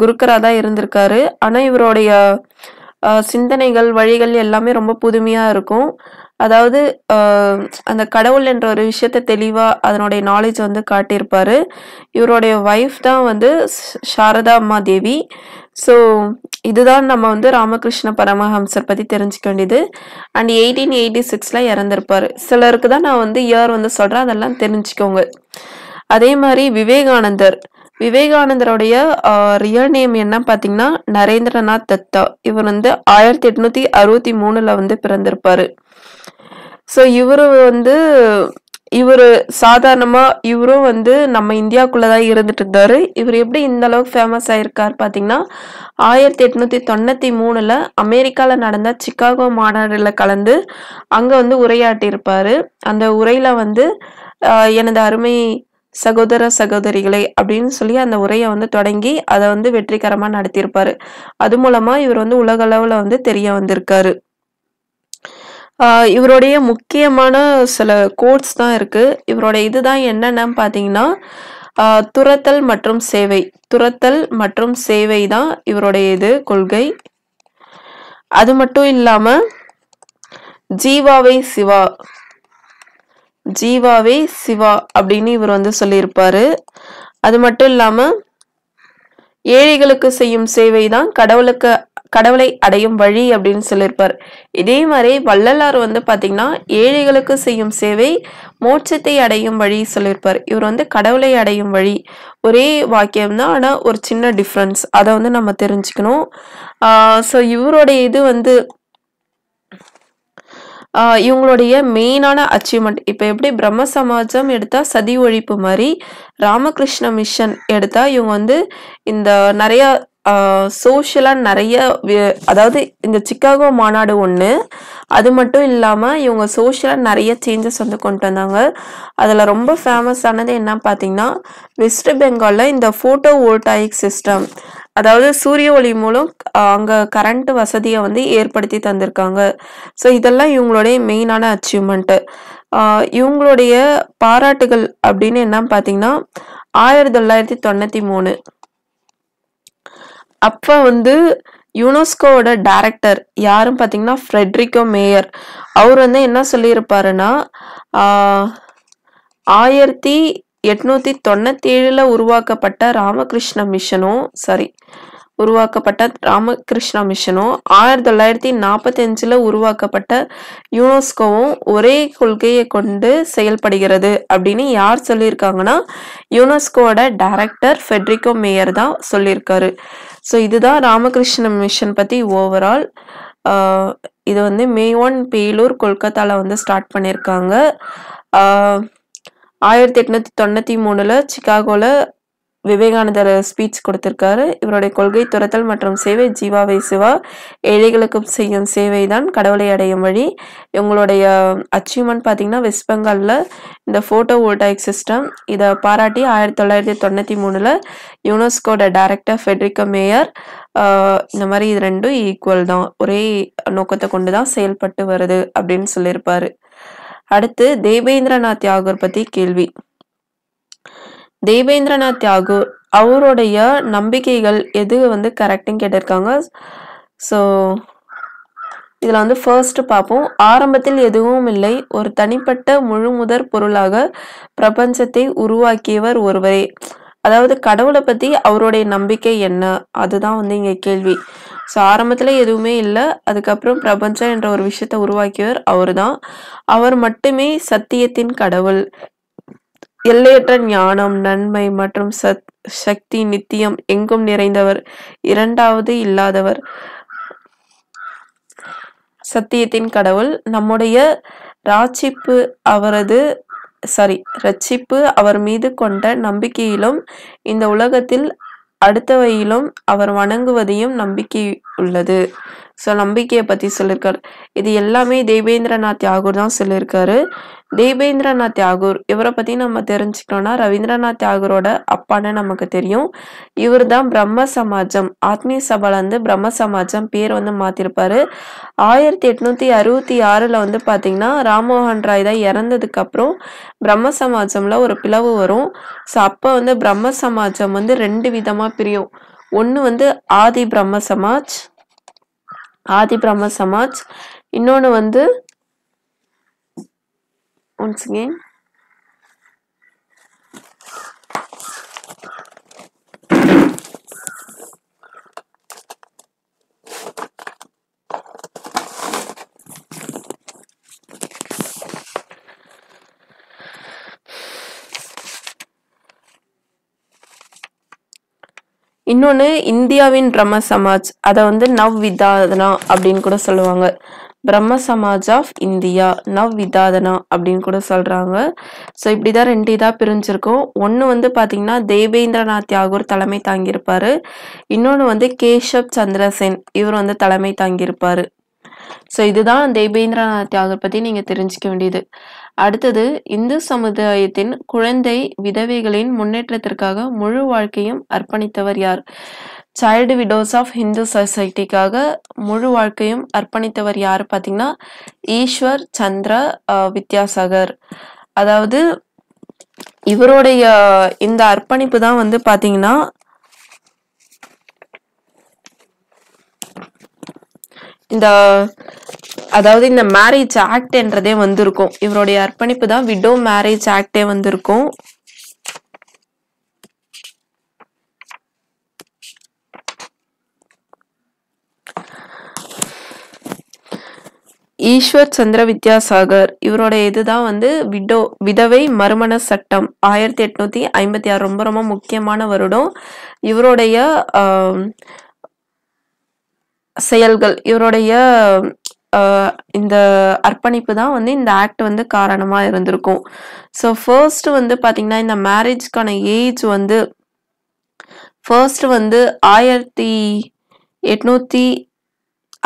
குருக்கரா தான் இருந்திருக்காரு ஆனா இவருடைய சிந்தனைகள் வழிகள் எல்லாமே ரொம்ப புதுமையா இருக்கும் அதாவது அந்த கடவுள் என்ற ஒரு விஷயத்த தெளிவாக அதனுடைய நாலேஜ் வந்து காட்டியிருப்பாரு இவருடைய ஒய்ஃப் தான் வந்து சாரதா அம்மா தேவி ஸோ இதுதான் நம்ம வந்து ராமகிருஷ்ண பரமஹம்சர் பற்றி தெரிஞ்சுக்க வேண்டியது அண்ட் எயிட்டீன் எயிட்டி சிக்ஸில் இறந்துருப்பார் சிலருக்கு தான் நான் வந்து இயர் வந்து சொல்கிறேன் அதெல்லாம் தெரிஞ்சுக்கோங்க அதே மாதிரி விவேகானந்தர் விவேகானந்தருடைய ரியல் நேம் என்ன பார்த்தீங்கன்னா நரேந்திரநாத் தத்தா இவர் வந்து ஆயிரத்தி எட்நூற்றி அறுபத்தி மூணில் வந்து பிறந்திருப்பார் ஸோ இவர் வந்து இவர் சாதாரணமாக இவரும் வந்து நம்ம இந்தியாவுக்குள்ளே தான் இருந்துட்டு இருந்தார் இவர் எப்படி இந்த அளவுக்கு ஃபேமஸ் ஆகிருக்கார் பார்த்தீங்கன்னா ஆயிரத்தி எட்நூற்றி தொண்ணூற்றி மூணில் அமெரிக்காவில் நடந்த சிக்காகோ மாநாடில் கலந்து அங்கே வந்து உரையாட்டியிருப்பார் அந்த உரையில் வந்து எனது அருமை சகோதர சகோதரிகளை அப்படின்னு சொல்லி அந்த உரையை வந்து தொடங்கி அதை வந்து வெற்றிகரமாக நடத்தியிருப்பார் அது மூலமாக இவர் வந்து உலகளவில் வந்து தெரிய வந்திருக்காரு இவருடைய முக்கியமான சில கோட்ஸ் தான் இருக்குது இது இதுதான் என்னென்னு பார்த்தீங்கன்னா துரத்தல் மற்றும் சேவை துரத்தல் மற்றும் சேவை தான் இவருடைய இது கொள்கை அது மட்டும் இல்லாமல் ஜீவாவை சிவா ஜீவாவே சிவா அப்படின்னு இவர் வந்து சொல்லியிருப்பாரு அது மட்டும் இல்லாமல் ஏழைகளுக்கு செய்யும் சேவை தான் கடவுளுக்கு கடவுளை அடையும் வழி அப்படின்னு சொல்லியிருப்பார் இதே மாதிரி வள்ளலார் வந்து பார்த்திங்கன்னா ஏழைகளுக்கு செய்யும் சேவை மோட்சத்தை அடையும் வழி சொல்லியிருப்பார் இவர் வந்து கடவுளை அடையும் வழி ஒரே வாக்கியம் தான் ஆனால் ஒரு சின்ன டிஃப்ரென்ஸ் அதை வந்து நம்ம தெரிஞ்சுக்கணும் ஸோ இவருடைய இது வந்து இவங்களுடைய மெயினான அச்சீவ்மெண்ட் இப்போ எப்படி பிரம்ம சமாஜம் எடுத்தால் சதி ஒழிப்பு மாதிரி ராமகிருஷ்ண மிஷன் எடுத்தால் இவங்க வந்து இந்த நிறையா சோஷியலாக நிறைய அதாவது இந்த சிக்காகோ மாநாடு ஒன்று அது மட்டும் இல்லாமல் இவங்க சோஷியலாக நிறைய சேஞ்சஸ் வந்து கொண்டு வந்தாங்க அதில் ரொம்ப ஃபேமஸ் ஆனது என்ன பார்த்தீங்கன்னா வெஸ்ட் பெங்காலில் இந்த ஃபோட்டோ ஓல்டாயிக் சிஸ்டம் அதாவது சூரிய ஒளி மூலம் அங்கே கரண்ட் வசதியை வந்து ஏற்படுத்தி தந்திருக்காங்க ஸோ இதெல்லாம் இவங்களுடைய மெயினான அச்சீவ்மெண்ட்டு இவங்களுடைய பாராட்டுகள் அப்படின்னு என்ன பார்த்தீங்கன்னா ஆயிரத்தி தொள்ளாயிரத்தி தொண்ணூற்றி மூணு அப்போ வந்து யுனெஸ்கோவோட டேரக்டர் யாரும் பார்த்தீங்கன்னா ஃப்ரெட்ரிகோ மேயர் அவர் வந்து என்ன சொல்லியிருப்பாருன்னா ஆயிரத்தி எட்நூற்றி தொண்ணூற்றி ஏழில் உருவாக்கப்பட்ட ராமகிருஷ்ண மிஷனும் சாரி உருவாக்கப்பட்ட ராமகிருஷ்ணா மிஷனும் ஆயிரத்தி தொள்ளாயிரத்தி நாற்பத்தஞ்சில் உருவாக்கப்பட்ட யுனெஸ்கோவும் ஒரே கொள்கையை கொண்டு செயல்படுகிறது அப்படின்னு யார் சொல்லியிருக்காங்கன்னா யுனெஸ்கோட டைரக்டர் ஃபெட்ரிகோ மேயர் தான் சொல்லியிருக்காரு ஸோ இதுதான் ராமகிருஷ்ண மிஷன் பற்றி ஓவரால் இது வந்து மே ஒன் பேலூர் கொல்கத்தாவில் வந்து ஸ்டார்ட் பண்ணியிருக்காங்க ஆயிரத்தி எட்நூற்றி தொண்ணூற்றி மூணில் சிக்காகோவில் விவேகானந்தர் ஸ்பீச் கொடுத்திருக்காரு இவருடைய கொள்கை துரத்தல் மற்றும் சேவை ஜீவாவை சிவா ஏழைகளுக்கு செய்யும் சேவை தான் கடவுளை அடையும் வழி இவங்களுடைய அச்சீவ்மெண்ட் பார்த்தீங்கன்னா வெஸ்ட் பெங்காலில் இந்த ஃபோட்டோ வோல்டாயிக் சிஸ்டம் இதை பாராட்டி ஆயிரத்தி தொள்ளாயிரத்தி தொண்ணூற்றி மூணில் யுனெஸ்கோட டைரக்டர் ஃபெட்ரிகோ மேயர் இந்த மாதிரி இது ரெண்டும் ஈக்குவல் தான் ஒரே நோக்கத்தை கொண்டு தான் செயல்பட்டு வருது அப்படின்னு சொல்லியிருப்பாரு அடுத்து தேவேந்திரநாத் யாகூர் பற்றி கேள்வி தேவேந்திரநாத் தியாகூர் அவருடைய நம்பிக்கைகள் எது வந்து கரெக்டுன்னு கேட்டிருக்காங்க ஸோ இதில் வந்து ஃபர்ஸ்ட் பார்ப்போம் ஆரம்பத்தில் எதுவும் இல்லை ஒரு தனிப்பட்ட முழு முதற் பொருளாக பிரபஞ்சத்தை உருவாக்கியவர் ஒருவரே அதாவது கடவுளை பற்றி அவருடைய நம்பிக்கை என்ன அதுதான் வந்து இங்கே கேள்வி ஸோ ஆரம்பத்தில் எதுவுமே இல்லை அதுக்கப்புறம் பிரபஞ்சம் என்ற ஒரு விஷயத்தை உருவாக்கியவர் அவர் தான் அவர் மட்டுமே சத்தியத்தின் கடவுள் எல்லையற்ற ஞானம் நன்மை மற்றும் சத் சக்தி நித்தியம் எங்கும் நிறைந்தவர் இரண்டாவது இல்லாதவர் சத்தியத்தின் கடவுள் நம்முடைய ராட்சிப்பு அவரது சாரி ரட்சிப்பு அவர் மீது கொண்ட நம்பிக்கையிலும் இந்த உலகத்தில் அடுத்தவையிலும் அவர் வணங்குவதையும் நம்பிக்கை உள்ளது ஸோ நம்பிக்கையை பற்றி சொல்லியிருக்காரு இது எல்லாமே தேவேந்திரநாத் தியாகூர் தான் சொல்லியிருக்காரு தேபேந்திரநாத் தியாகூர் இவரை பற்றி நம்ம தெரிஞ்சுக்கணும்னா ரவீந்திரநாத் தியாகூரோட அப்பான்னு நமக்கு தெரியும் இவர் தான் பிரம்ம சமாஜம் ஆத்மீய சபாலேருந்து பிரம்ம சமாஜம் பேர் வந்து மாற்றிருப்பாரு ஆயிரத்தி எட்நூற்றி அறுபத்தி ஆறில் வந்து பார்த்திங்கன்னா ராம்மோகன் ராய் தான் இறந்ததுக்கப்புறம் பிரம்ம சமாஜமில் ஒரு பிளவு வரும் ஸோ அப்போ வந்து பிரம்ம சமாஜம் வந்து ரெண்டு விதமாக பிரியும் ஒன்று வந்து ஆதி பிரம்ம சமாஜ் ஆதி பிரம்ம சமாஜ் இன்னொன்று வந்து ஒன்ஸ் அகெயின் இன்னொன்று இந்தியாவின் பிரம்ம சமாஜ் அதை வந்து நவ் விதாதனா அப்படின்னு கூட சொல்லுவாங்க பிரம்ம சமாஜ் ஆஃப் இந்தியா நவ் விதாதனா அப்படின்னு கூட சொல்கிறாங்க ஸோ இப்படி தான் ரெண்டு இதாக பிரிஞ்சிருக்கும் ஒன்று வந்து பார்த்திங்கன்னா தேவேந்திரநாத் தியாகூர் தலைமை தாங்கியிருப்பார் இன்னொன்று வந்து கேஷப் சந்திரசேன் இவர் வந்து தலைமை தாங்கியிருப்பார் ஸோ இதுதான் தேபேந்திரநாத் தியாகூர் பற்றி நீங்கள் தெரிஞ்சுக்க வேண்டியது அடுத்தது இந்து சமுதாயத்தின் குழந்தை விதவைகளின் முன்னேற்றத்திற்காக முழு வாழ்க்கையும் அர்ப்பணித்தவர் யார் சைல்டு விடோஸ் ஆஃப் இந்து சொசைட்டிக்காக முழு வாழ்க்கையும் அர்ப்பணித்தவர் யார் பார்த்தீங்கன்னா ஈஸ்வர் சந்திர வித்யாசாகர் அதாவது இவருடைய இந்த அர்ப்பணிப்பு தான் வந்து பார்த்தீங்கன்னா இந்த அதாவது இந்த மேரேஜ் ஆக்ட் என்றதே வந்திருக்கும் இவருடைய அர்ப்பணிப்பு தான் விடோ மேரேஜ் ஆக்டே வந்திருக்கும் ஈஸ்வர் சந்திர வித்யாசாகர் இவருடைய இதுதான் வந்து விடோ விதவை மறுமண சட்டம் ஆயிரத்தி எட்நூத்தி ஐம்பத்தி ஆறு ரொம்ப ரொம்ப முக்கியமான வருடம் இவருடைய ஆஹ் செயல்கள் இவருடைய இந்த அர்ப்பணிப்பு தான் வந்து இந்த ஆக்ட் வந்து காரணமாக இருந்திருக்கும் ஸோ ஃபர்ஸ்ட் வந்து பார்த்தீங்கன்னா இந்த மேரேஜ்க்கான ஏஜ் வந்து ஃபர்ஸ்ட் வந்து ஆயிரத்தி எட்நூற்றி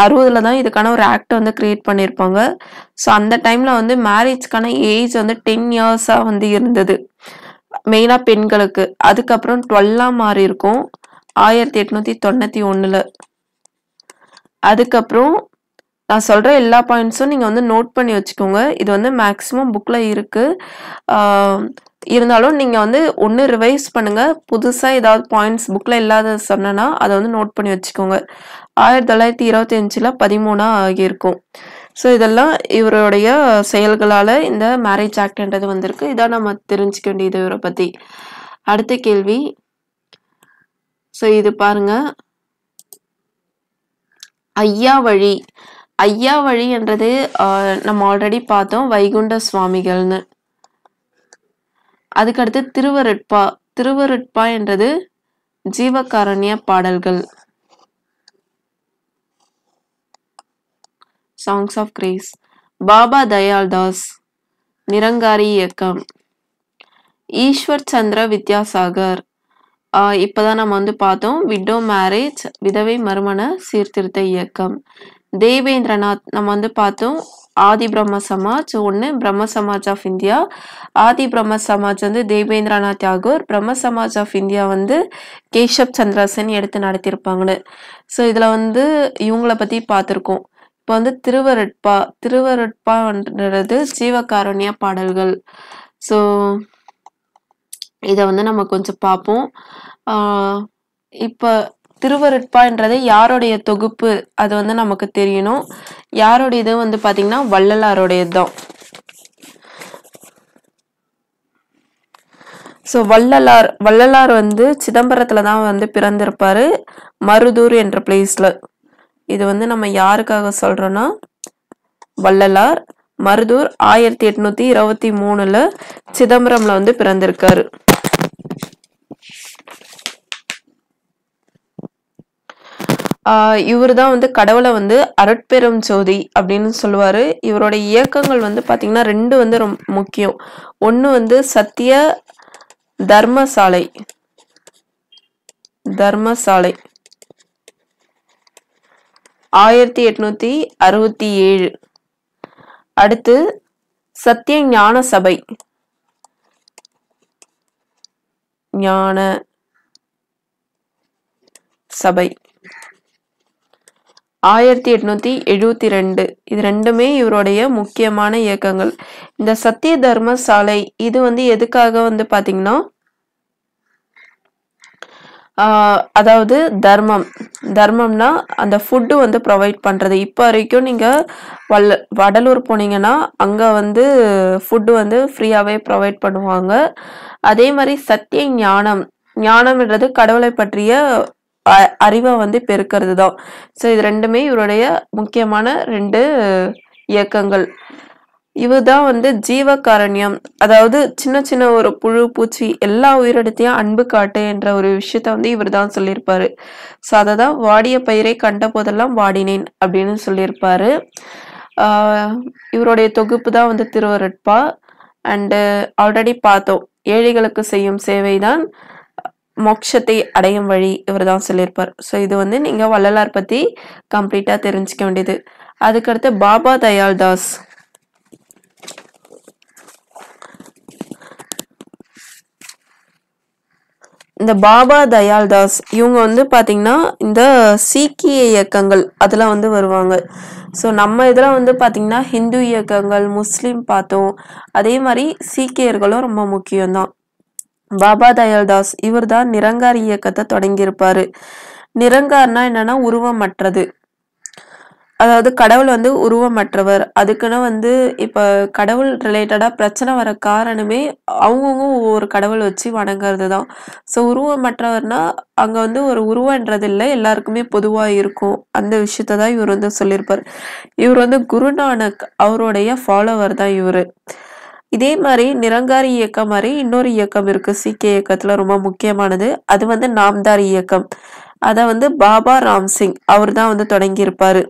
அறுபதுல தான் இதுக்கான ஒரு ஆக்ட் வந்து கிரியேட் பண்ணியிருப்பாங்க ஸோ அந்த டைமில் வந்து மேரேஜ்க்கான ஏஜ் வந்து டென் இயர்ஸாக வந்து இருந்தது மெயினாக பெண்களுக்கு அதுக்கப்புறம் டுவெல்லாம் மாறி இருக்கும் ஆயிரத்தி எட்நூற்றி தொண்ணூற்றி ஒன்றில் அதுக்கப்புறம் நான் சொல்கிற எல்லா பாயிண்ட்ஸும் நீங்கள் வந்து நோட் பண்ணி வச்சுக்கோங்க இது வந்து மேக்ஸிமம் புக்கில் இருக்குது இருந்தாலும் நீங்கள் வந்து ஒன்று ரிவைஸ் பண்ணுங்கள் புதுசாக ஏதாவது பாயிண்ட்ஸ் புக்கில் இல்லாத சொன்னேன்னா அதை வந்து நோட் பண்ணி வச்சுக்கோங்க ஆயிரத்தி தொள்ளாயிரத்தி இருபத்தஞ்சில் பதிமூணாக ஆகியிருக்கும் ஸோ இதெல்லாம் இவருடைய செயல்களால் இந்த மேரேஜ் ஆக்ட்ன்றது வந்திருக்கு இதான் நம்ம தெரிஞ்சுக்க வேண்டியது இவரை பற்றி அடுத்த கேள்வி ஸோ இது பாருங்கள் ஐயா வழி ஐயா வழி என்றது நம்ம ஆல்ரெடி பார்த்தோம் வைகுண்ட சுவாமிகள்னு அதுக்கடுத்து திருவருட்பா திருவருட்பா என்றது ஜீவகாரண்ய பாடல்கள் songs of grace Baba Dayal Das Nirankari இயக்கம் ஈஸ்வர் சந்திர வித்யாசாகர் இப்போதான் நம்ம வந்து பார்த்தோம் விடோ மேரேஜ் விதவை மறுமண சீர்திருத்த இயக்கம் தேவேந்திரநாத் நம்ம வந்து பார்த்தோம் ஆதி பிரம்ம சமாஜ் ஒன்று பிரம்ம சமாஜ் ஆஃப் இந்தியா ஆதி பிரம்ம சமாஜ் வந்து தேவேந்திரநாத் தாகூர் பிரம்ம சமாஜ் ஆஃப் இந்தியா வந்து கேஷப் சந்திராசன் எடுத்து நடத்தியிருப்பாங்கன்னு ஸோ இதில் வந்து இவங்கள பற்றி பார்த்துருக்கோம் இப்போ வந்து திருவருட்பா திருவருட்பான்றது ஜீவகாரண்யா பாடல்கள் ஸோ இதை வந்து நம்ம கொஞ்சம் பார்ப்போம் இப்போ திருவருட்பான்றது யாருடைய தொகுப்பு அது வந்து நமக்கு தெரியணும் யாருடைய இது வந்து பார்த்தீங்கன்னா வள்ளலாருடையது தான் ஸோ வள்ளலார் வள்ளலார் வந்து சிதம்பரத்தில் தான் வந்து பிறந்திருப்பார் மருதூர் என்ற பிளேஸில் இது வந்து நம்ம யாருக்காக சொல்கிறோன்னா வள்ளலார் மருதூர் ஆயிரத்தி எட்நூற்றி இருபத்தி மூணில் சிதம்பரமில் வந்து பிறந்திருக்காரு இவர் தான் வந்து கடவுளை வந்து அருட்பெரும் ஜோதி அப்படின்னு சொல்லுவார் இவரோட இயக்கங்கள் வந்து பார்த்திங்கன்னா ரெண்டு வந்து ரொம்ப முக்கியம் ஒன்று வந்து சத்திய தர்மசாலை தர்மசாலை ஆயிரத்தி எட்நூத்தி அறுபத்தி ஏழு அடுத்து சத்திய ஞான சபை ஞான சபை ஆயிரத்தி எட்நூற்றி எழுபத்தி ரெண்டு இது ரெண்டுமே இவருடைய முக்கியமான இயக்கங்கள் இந்த சத்திய தர்ம சாலை இது வந்து எதுக்காக வந்து பாத்தீங்கன்னா அதாவது தர்மம் தர்மம்னா அந்த ஃபுட்டு வந்து ப்ரொவைட் பண்ணுறது இப்போ வரைக்கும் நீங்கள் வல்ல வடலூர் போனீங்கன்னா அங்கே வந்து ஃபுட்டு வந்து ஃப்ரீயாகவே ப்ரொவைட் பண்ணுவாங்க அதே மாதிரி சத்திய ஞானம் ஞானம்ன்றது கடவுளை பற்றிய அறிவை வந்து பெருக்கிறது தான் ஸோ இது ரெண்டுமே இவருடைய முக்கியமான ரெண்டு இயக்கங்கள் இவதான் வந்து ஜீவகாரண்யம் அதாவது சின்ன சின்ன ஒரு புழு பூச்சி எல்லா உயிரிடத்தையும் அன்பு காட்டு என்ற ஒரு விஷயத்த வந்து இவர் தான் சொல்லியிருப்பாரு ஸோ அதை தான் வாடிய பயிரை கண்ட போதெல்லாம் வாடினேன் அப்படின்னு சொல்லியிருப்பாரு இவருடைய தொகுப்பு தான் வந்து திருவருட்பா அண்டு ஆல்ரெடி பார்த்தோம் ஏழைகளுக்கு செய்யும் சேவை தான் மோட்சத்தை அடையும் வழி இவர் தான் சொல்லியிருப்பார் ஸோ இது வந்து நீங்கள் வள்ளலார் பற்றி கம்ப்ளீட்டாக தெரிஞ்சுக்க வேண்டியது அதுக்கடுத்து பாபா தயால் தாஸ் இந்த பாபா தயால் தாஸ் இவங்க வந்து பார்த்தீங்கன்னா இந்த சீக்கிய இயக்கங்கள் அதெல்லாம் வந்து வருவாங்க ஸோ நம்ம இதில் வந்து பார்த்தீங்கன்னா ஹிந்து இயக்கங்கள் முஸ்லீம் பார்த்தோம் அதே மாதிரி சீக்கியர்களும் ரொம்ப முக்கியம்தான் பாபா தயால்தாஸ் இவர் தான் நிரங்கார் இயக்கத்தை தொடங்கியிருப்பாரு நிரங்கார்னா என்னன்னா உருவமற்றது அதாவது கடவுள் வந்து உருவமற்றவர் அதுக்குன்னு வந்து இப்போ கடவுள் ரிலேட்டடாக பிரச்சனை வர காரணமே அவங்கவுங்க ஒவ்வொரு கடவுள் வச்சு வணங்குறது தான் ஸோ உருவமற்றவர்னா அங்கே வந்து ஒரு உருவன்றது இல்லை எல்லாருக்குமே பொதுவாக இருக்கும் அந்த விஷயத்த தான் இவர் வந்து சொல்லியிருப்பார் இவர் வந்து குருநானக் அவருடைய ஃபாலோவர் தான் இவர் இதே மாதிரி நிரங்காரி இயக்கம் மாதிரி இன்னொரு இயக்கம் இருக்குது சீக்கிய இயக்கத்தில் ரொம்ப முக்கியமானது அது வந்து நாம்தார் இயக்கம் அதை வந்து பாபா ராம்சிங் அவர் தான் வந்து தொடங்கியிருப்பார்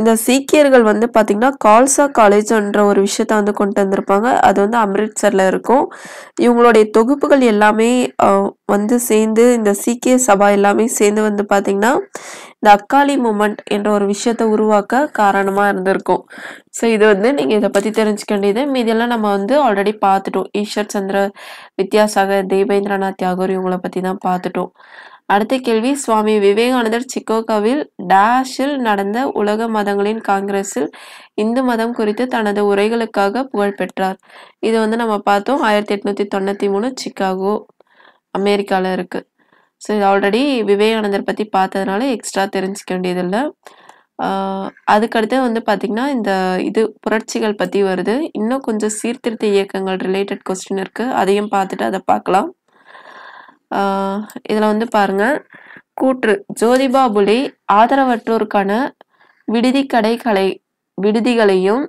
இந்த சீக்கியர்கள் வந்து பார்த்திங்கன்னா கால்சா காலேஜ்ன்ற ஒரு விஷயத்த வந்து கொண்டு வந்திருப்பாங்க அது வந்து அம்ரித்சரில் இருக்கும் இவங்களுடைய தொகுப்புகள் எல்லாமே வந்து சேர்ந்து இந்த சீக்கிய சபா எல்லாமே சேர்ந்து வந்து பார்த்திங்கன்னா இந்த அக்காலி மூமெண்ட் என்ற ஒரு விஷயத்தை உருவாக்க காரணமாக இருந்திருக்கும் ஸோ இது வந்து நீங்கள் இதை பற்றி தெரிஞ்சுக்க வேண்டியது மீதியெல்லாம் நம்ம வந்து ஆல்ரெடி பார்த்துட்டோம் ஈஸ்வர் சந்திர வித்யாசாகர் தேவேந்திரநாத் தியாகூர் இவங்கள பற்றி தான் பார்த்துட்டோம் அடுத்த கேள்வி சுவாமி விவேகானந்தர் சிக்கோகாவில் டாஷில் நடந்த உலக மதங்களின் காங்கிரஸில் இந்து மதம் குறித்து தனது உரைகளுக்காக புகழ் பெற்றார் இது வந்து நம்ம பார்த்தோம் ஆயிரத்தி எட்நூத்தி தொண்ணூத்தி மூணு சிக்காகோ அமெரிக்கால இருக்கு ஸோ இது ஆல்ரெடி விவேகானந்தர் பத்தி பார்த்ததுனால எக்ஸ்ட்ரா தெரிஞ்சுக்க வேண்டியதில்லை அதுக்கடுத்து வந்து பார்த்திங்கன்னா இந்த இது புரட்சிகள் பற்றி வருது இன்னும் கொஞ்சம் சீர்திருத்த இயக்கங்கள் ரிலேட்டட் கொஸ்டின் இருக்குது அதையும் பார்த்துட்டு அதை பார்க்கலாம் இதில் வந்து பாருங்கள் கூற்று ஜோதிபா புலி ஆதரவற்றோருக்கான விடுதி கடைகளை விடுதிகளையும்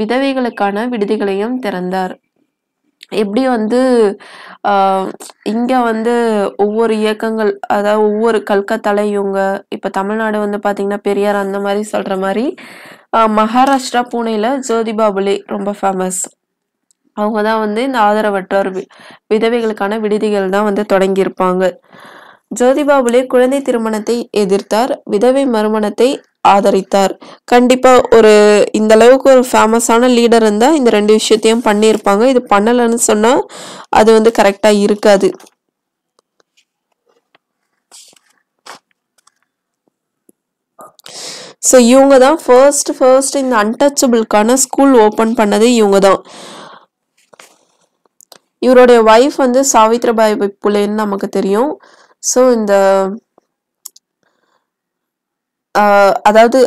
விதவைகளுக்கான விடுதிகளையும் திறந்தார் எப்படி வந்து இங்கே வந்து ஒவ்வொரு இயக்கங்கள் அதாவது ஒவ்வொரு கல்கத்தால இவங்க இப்போ தமிழ்நாடு வந்து பார்த்திங்கன்னா பெரியார் அந்த மாதிரி சொல்கிற மாதிரி மகாராஷ்டிரா பூனேயில் புலி ரொம்ப ஃபேமஸ் அவங்க தான் வந்து இந்த ஆதரவற்றோர் விதவைகளுக்கான விடுதிகள் தான் வந்து தொடங்கியிருப்பாங்க ஜோதிபாபுலே குழந்தை திருமணத்தை எதிர்த்தார் விதவை மறுமணத்தை ஆதரித்தார் கண்டிப்பா ஒரு இந்த அளவுக்கு ஒரு ஃபேமஸான லீடர் இருந்தா இந்த ரெண்டு விஷயத்தையும் பண்ணியிருப்பாங்க இது பண்ணலன்னு சொன்னா அது வந்து கரெக்டா இருக்காது ஸோ இவங்க தான் ஃபர்ஸ்ட் ஃபர்ஸ்ட் இந்த அன்டச்சபிள்கான ஸ்கூல் ஓப்பன் பண்ணது இவங்க தான் இவருடைய ஒய்ஃப் வந்து சாவித்ரபாய் புலேன்னு நமக்கு தெரியும் ஸோ இந்த அதாவது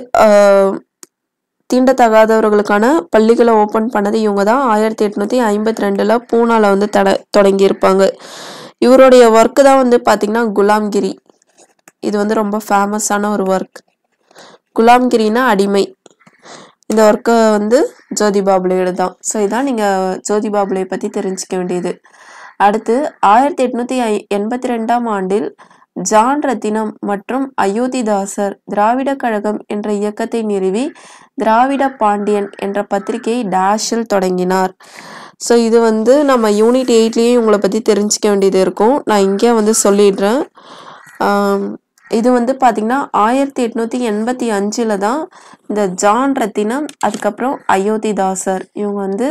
தீண்டத்தகாதவர்களுக்கான பள்ளிகளை ஓப்பன் பண்ணது இவங்க தான் ஆயிரத்தி எட்நூற்றி ஐம்பத்தி ரெண்டில் பூனாவில் வந்து தட தொடங்கியிருப்பாங்க இவருடைய ஒர்க்கு தான் வந்து பார்த்திங்கன்னா குலாம்கிரி இது வந்து ரொம்ப ஃபேமஸான ஒரு ஒர்க் குலாம்கிரின்னா அடிமை இந்த ஒர்க்கை வந்து ஜோதி பாபுலேயோட தான் ஸோ இதான் நீங்கள் ஜோதி பாபுலே பற்றி தெரிஞ்சிக்க வேண்டியது அடுத்து ஆயிரத்தி எட்நூற்றி ஐ எண்பத்தி ரெண்டாம் ஆண்டில் ஜான் ரத்தினம் மற்றும் அயோத்திதாசர் திராவிட கழகம் என்ற இயக்கத்தை நிறுவி திராவிட பாண்டியன் என்ற பத்திரிகையை டேஷில் தொடங்கினார் ஸோ இது வந்து நம்ம யூனிட் எயிட்லேயும் உங்களை பற்றி தெரிஞ்சிக்க வேண்டியது இருக்கும் நான் இங்கே வந்து சொல்லிடுறேன் இது வந்து பார்த்திங்கன்னா ஆயிரத்தி எட்நூற்றி எண்பத்தி அஞ்சில் தான் இந்த ஜான் ரத்தினம் அதுக்கப்புறம் அயோத்திதாசர் இவங்க வந்து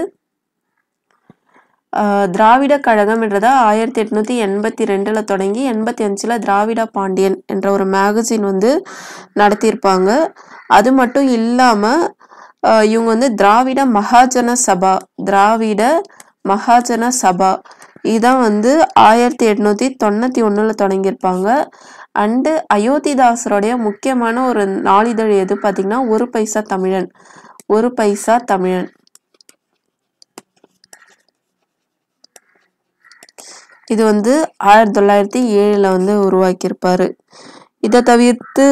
திராவிட கழகம் என்றதா ஆயிரத்தி எட்நூற்றி எண்பத்தி ரெண்டில் தொடங்கி எண்பத்தி அஞ்சில் திராவிட பாண்டியன் என்ற ஒரு மேகசின் வந்து நடத்தியிருப்பாங்க அது மட்டும் இல்லாமல் இவங்க வந்து திராவிட மகாஜன சபா திராவிட மகாஜன சபா இதான் வந்து ஆயிரத்தி எட்நூற்றி தொண்ணூற்றி ஒன்றில் தொடங்கியிருப்பாங்க அண்டு அயோத்திதாசருடைய முக்கியமான ஒரு நாளிதழ் எது பார்த்தீங்கன்னா ஒரு பைசா தமிழன் ஒரு பைசா தமிழன் இது வந்து ஆயிரத்தி தொள்ளாயிரத்தி ஏழில் வந்து உருவாக்கியிருப்பார் இதை தவிர்த்து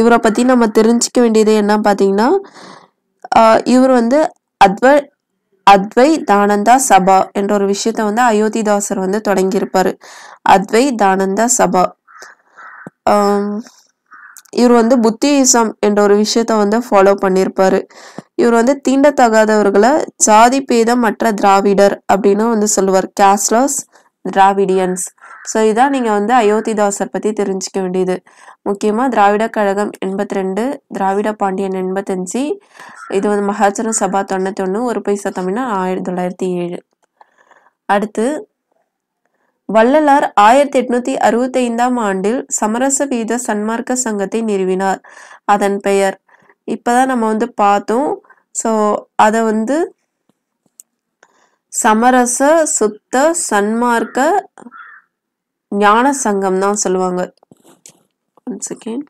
இவரை பற்றி நம்ம தெரிஞ்சிக்க வேண்டியது என்ன பார்த்தீங்கன்னா இவர் வந்து அத்வ அத்வை தானந்தா சபா என்ற ஒரு விஷயத்த வந்து அயோத்திதாசர் வந்து தொடங்கியிருப்பார் அத்வை தானந்தா சபா இவர் வந்து புத்திசம் என்ற ஒரு விஷயத்த வந்து ஃபாலோ பண்ணியிருப்பாரு இவர் வந்து தீண்டத்தகாதவர்களை ஜாதி பேதம் மற்ற திராவிடர் அப்படின்னு வந்து சொல்லுவார் கேஸ்லஸ் திராவிடியன்ஸ் ஸோ இதான் நீங்கள் வந்து அயோத்திதாசர் பற்றி தெரிஞ்சுக்க வேண்டியது முக்கியமாக திராவிட கழகம் எண்பத்தி ரெண்டு திராவிட பாண்டியன் எண்பத்தஞ்சு இது வந்து மகாஜன சபா தொண்ணூத்தொன்று ஒரு பைசா தமிழ்னா ஆயிரத்தி தொள்ளாயிரத்தி ஏழு அடுத்து வள்ளலார் ஆயிரத்தி எட்நூத்தி அறுபத்தி ஐந்தாம் ஆண்டில் சமரச வீத சன்மார்க்க சங்கத்தை நிறுவினார் அதன் பெயர் இப்பதான் நம்ம வந்து பார்த்தோம் ஸோ அதை வந்து சமரச சுத்த சன்மார்க்க ஞான சங்கம் தான் சொல்லுவாங்க ஒன் செகண்ட்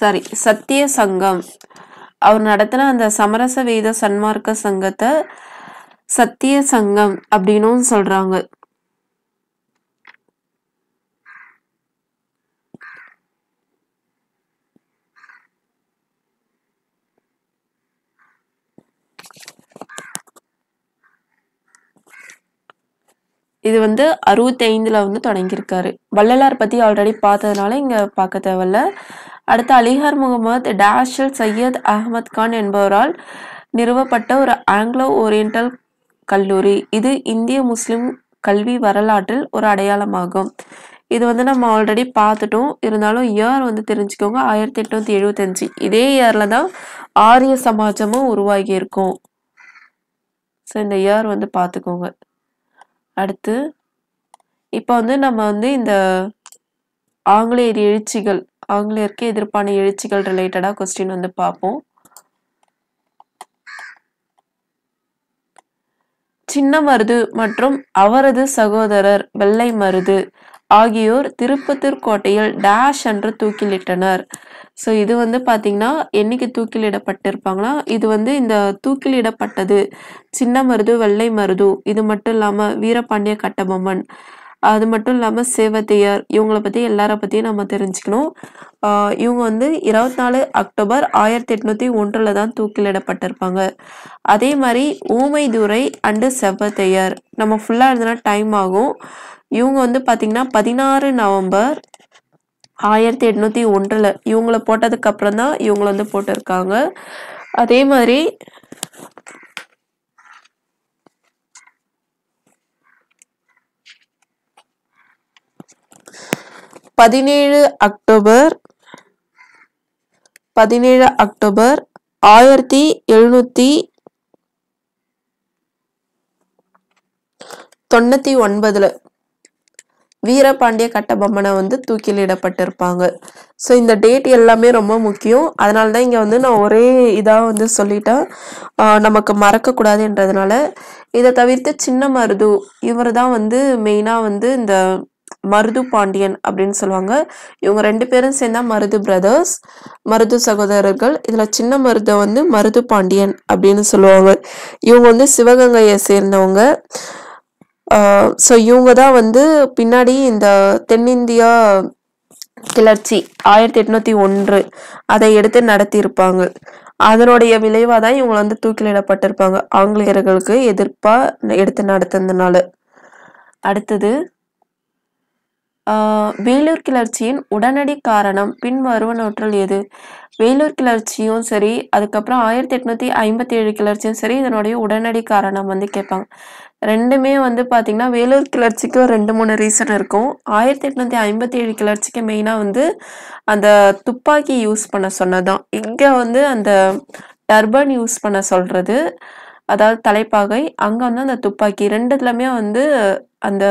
சாரி சத்திய சங்கம் அவர் நடத்தின அந்த சமரச வேத சன்மார்க்க சங்கத்தை சத்திய சங்கம் அப்படின்னும் சொல்றாங்க இது வந்து அறுபத்தி ஐந்துல வந்து தொடங்கியிருக்காரு வள்ளலார் பத்தி ஆல்ரெடி பார்த்ததுனால இங்க பார்க்க தேவையில்ல அடுத்து அலிகார் முகமது டேஷல் சையத் அகமத் கான் என்பவரால் நிறுவப்பட்ட ஒரு ஆங்கிலோ ஓரியண்டல் கல்லூரி இது இந்திய முஸ்லிம் கல்வி வரலாற்றில் ஒரு அடையாளமாகும் இது வந்து நம்ம ஆல்ரெடி பார்த்துட்டோம் இருந்தாலும் இயர் வந்து தெரிஞ்சுக்கோங்க ஆயிரத்தி எட்நூத்தி எழுபத்தஞ்சு இதே இயரில் தான் ஆரிய சமாஜமும் உருவாகி இருக்கும் ஸோ இந்த இயர் வந்து பார்த்துக்கோங்க அடுத்து இப்போ வந்து நம்ம வந்து இந்த ஆங்கிலேயர் எழுச்சிகள் ஆங்கிலேயருக்கு எதிர்ப்பான எழுச்சிகள் ரிலேட்டடாக கொஸ்டின் வந்து பார்ப்போம் சின்ன மருது மற்றும் அவரது சகோதரர் வெள்ளை மருது ஆகியோர் திருப்பத்தூர் கோட்டையில் டேஷ் என்று தூக்கிலிட்டனர் ஸோ இது வந்து பார்த்தீங்கன்னா என்னைக்கு தூக்கிலிடப்பட்டிருப்பாங்கன்னா இது வந்து இந்த தூக்கிலிடப்பட்டது சின்ன மருது வெள்ளை மருது இது மட்டும் இல்லாமல் வீரபாண்டிய கட்டபொம்மன் அது மட்டும் இல்லாமல் சேவத்தையர் இவங்களை பற்றி எல்லார பற்றியும் நம்ம தெரிஞ்சுக்கணும் இவங்க வந்து இருபத்தி நாலு அக்டோபர் ஆயிரத்தி எட்நூற்றி ஒன்றில் தான் தூக்கிலிடப்பட்டிருப்பாங்க அதே மாதிரி ஊமைதுரை அண்டு செவ்வத்தையர் நம்ம ஃபுல்லாக இருந்தனா டைம் ஆகும் இவங்க வந்து பார்த்திங்கன்னா பதினாறு நவம்பர் ஆயிரத்தி எட்நூற்றி ஒன்றில் இவங்கள போட்டதுக்கப்புறம் தான் இவங்களை வந்து போட்டிருக்காங்க அதே மாதிரி பதினேழு அக்டோபர் பதினேழு அக்டோபர் ஆயிரத்தி எழுநூத்தி தொண்ணூத்தி ஒன்பதுல வீரபாண்டிய கட்டபொம்மனை வந்து தூக்கிலிடப்பட்டிருப்பாங்க ஸோ இந்த டேட் எல்லாமே ரொம்ப முக்கியம் அதனால தான் இங்கே வந்து நான் ஒரே இதாக வந்து சொல்லிட்டேன் நமக்கு மறக்கக்கூடாதுன்றதுனால இதை தவிர்த்து சின்ன மருது இவர் தான் வந்து மெயினாக வந்து இந்த மருது பாண்டியன் அப்படின்னு சொல்லுவாங்க இவங்க ரெண்டு பேரும் சேர்ந்தா மருது பிரதர்ஸ் மருது சகோதரர்கள் இதில் சின்ன மருதை வந்து மருது பாண்டியன் அப்படின்னு சொல்லுவாங்க இவங்க வந்து சிவகங்கையை சேர்ந்தவங்க ஸோ இவங்க தான் வந்து பின்னாடி இந்த தென்னிந்தியா கிளர்ச்சி ஆயிரத்தி எட்நூத்தி ஒன்று அதை எடுத்து நடத்தியிருப்பாங்க அதனுடைய விளைவாக தான் இவங்களை வந்து தூக்கிலிடப்பட்டிருப்பாங்க ஆங்கிலேயர்களுக்கு எதிர்ப்பாக எடுத்து நடத்தினதுனால அடுத்தது வேலூர் கிளர்ச்சியின் உடனடி காரணம் பின்வருவனவற்றில் எது வேலூர் கிளர்ச்சியும் சரி அதுக்கப்புறம் ஆயிரத்தி எட்நூத்தி ஐம்பத்தி ஏழு கிளர்ச்சியும் சரி இதனுடைய உடனடி காரணம் வந்து கேட்பாங்க ரெண்டுமே வந்து பார்த்திங்கன்னா வேலூர் கிளர்ச்சிக்கு ரெண்டு மூணு ரீசன் இருக்கும் ஆயிரத்தி எட்நூத்தி ஐம்பத்தி ஏழு கிளர்ச்சிக்கு மெயினாக வந்து அந்த துப்பாக்கி யூஸ் பண்ண சொன்னதான் இங்கே வந்து அந்த டர்பன் யூஸ் பண்ண சொல்கிறது அதாவது தலைப்பாகை அங்கே வந்து அந்த துப்பாக்கி ரெண்டுத்துலையுமே வந்து அந்த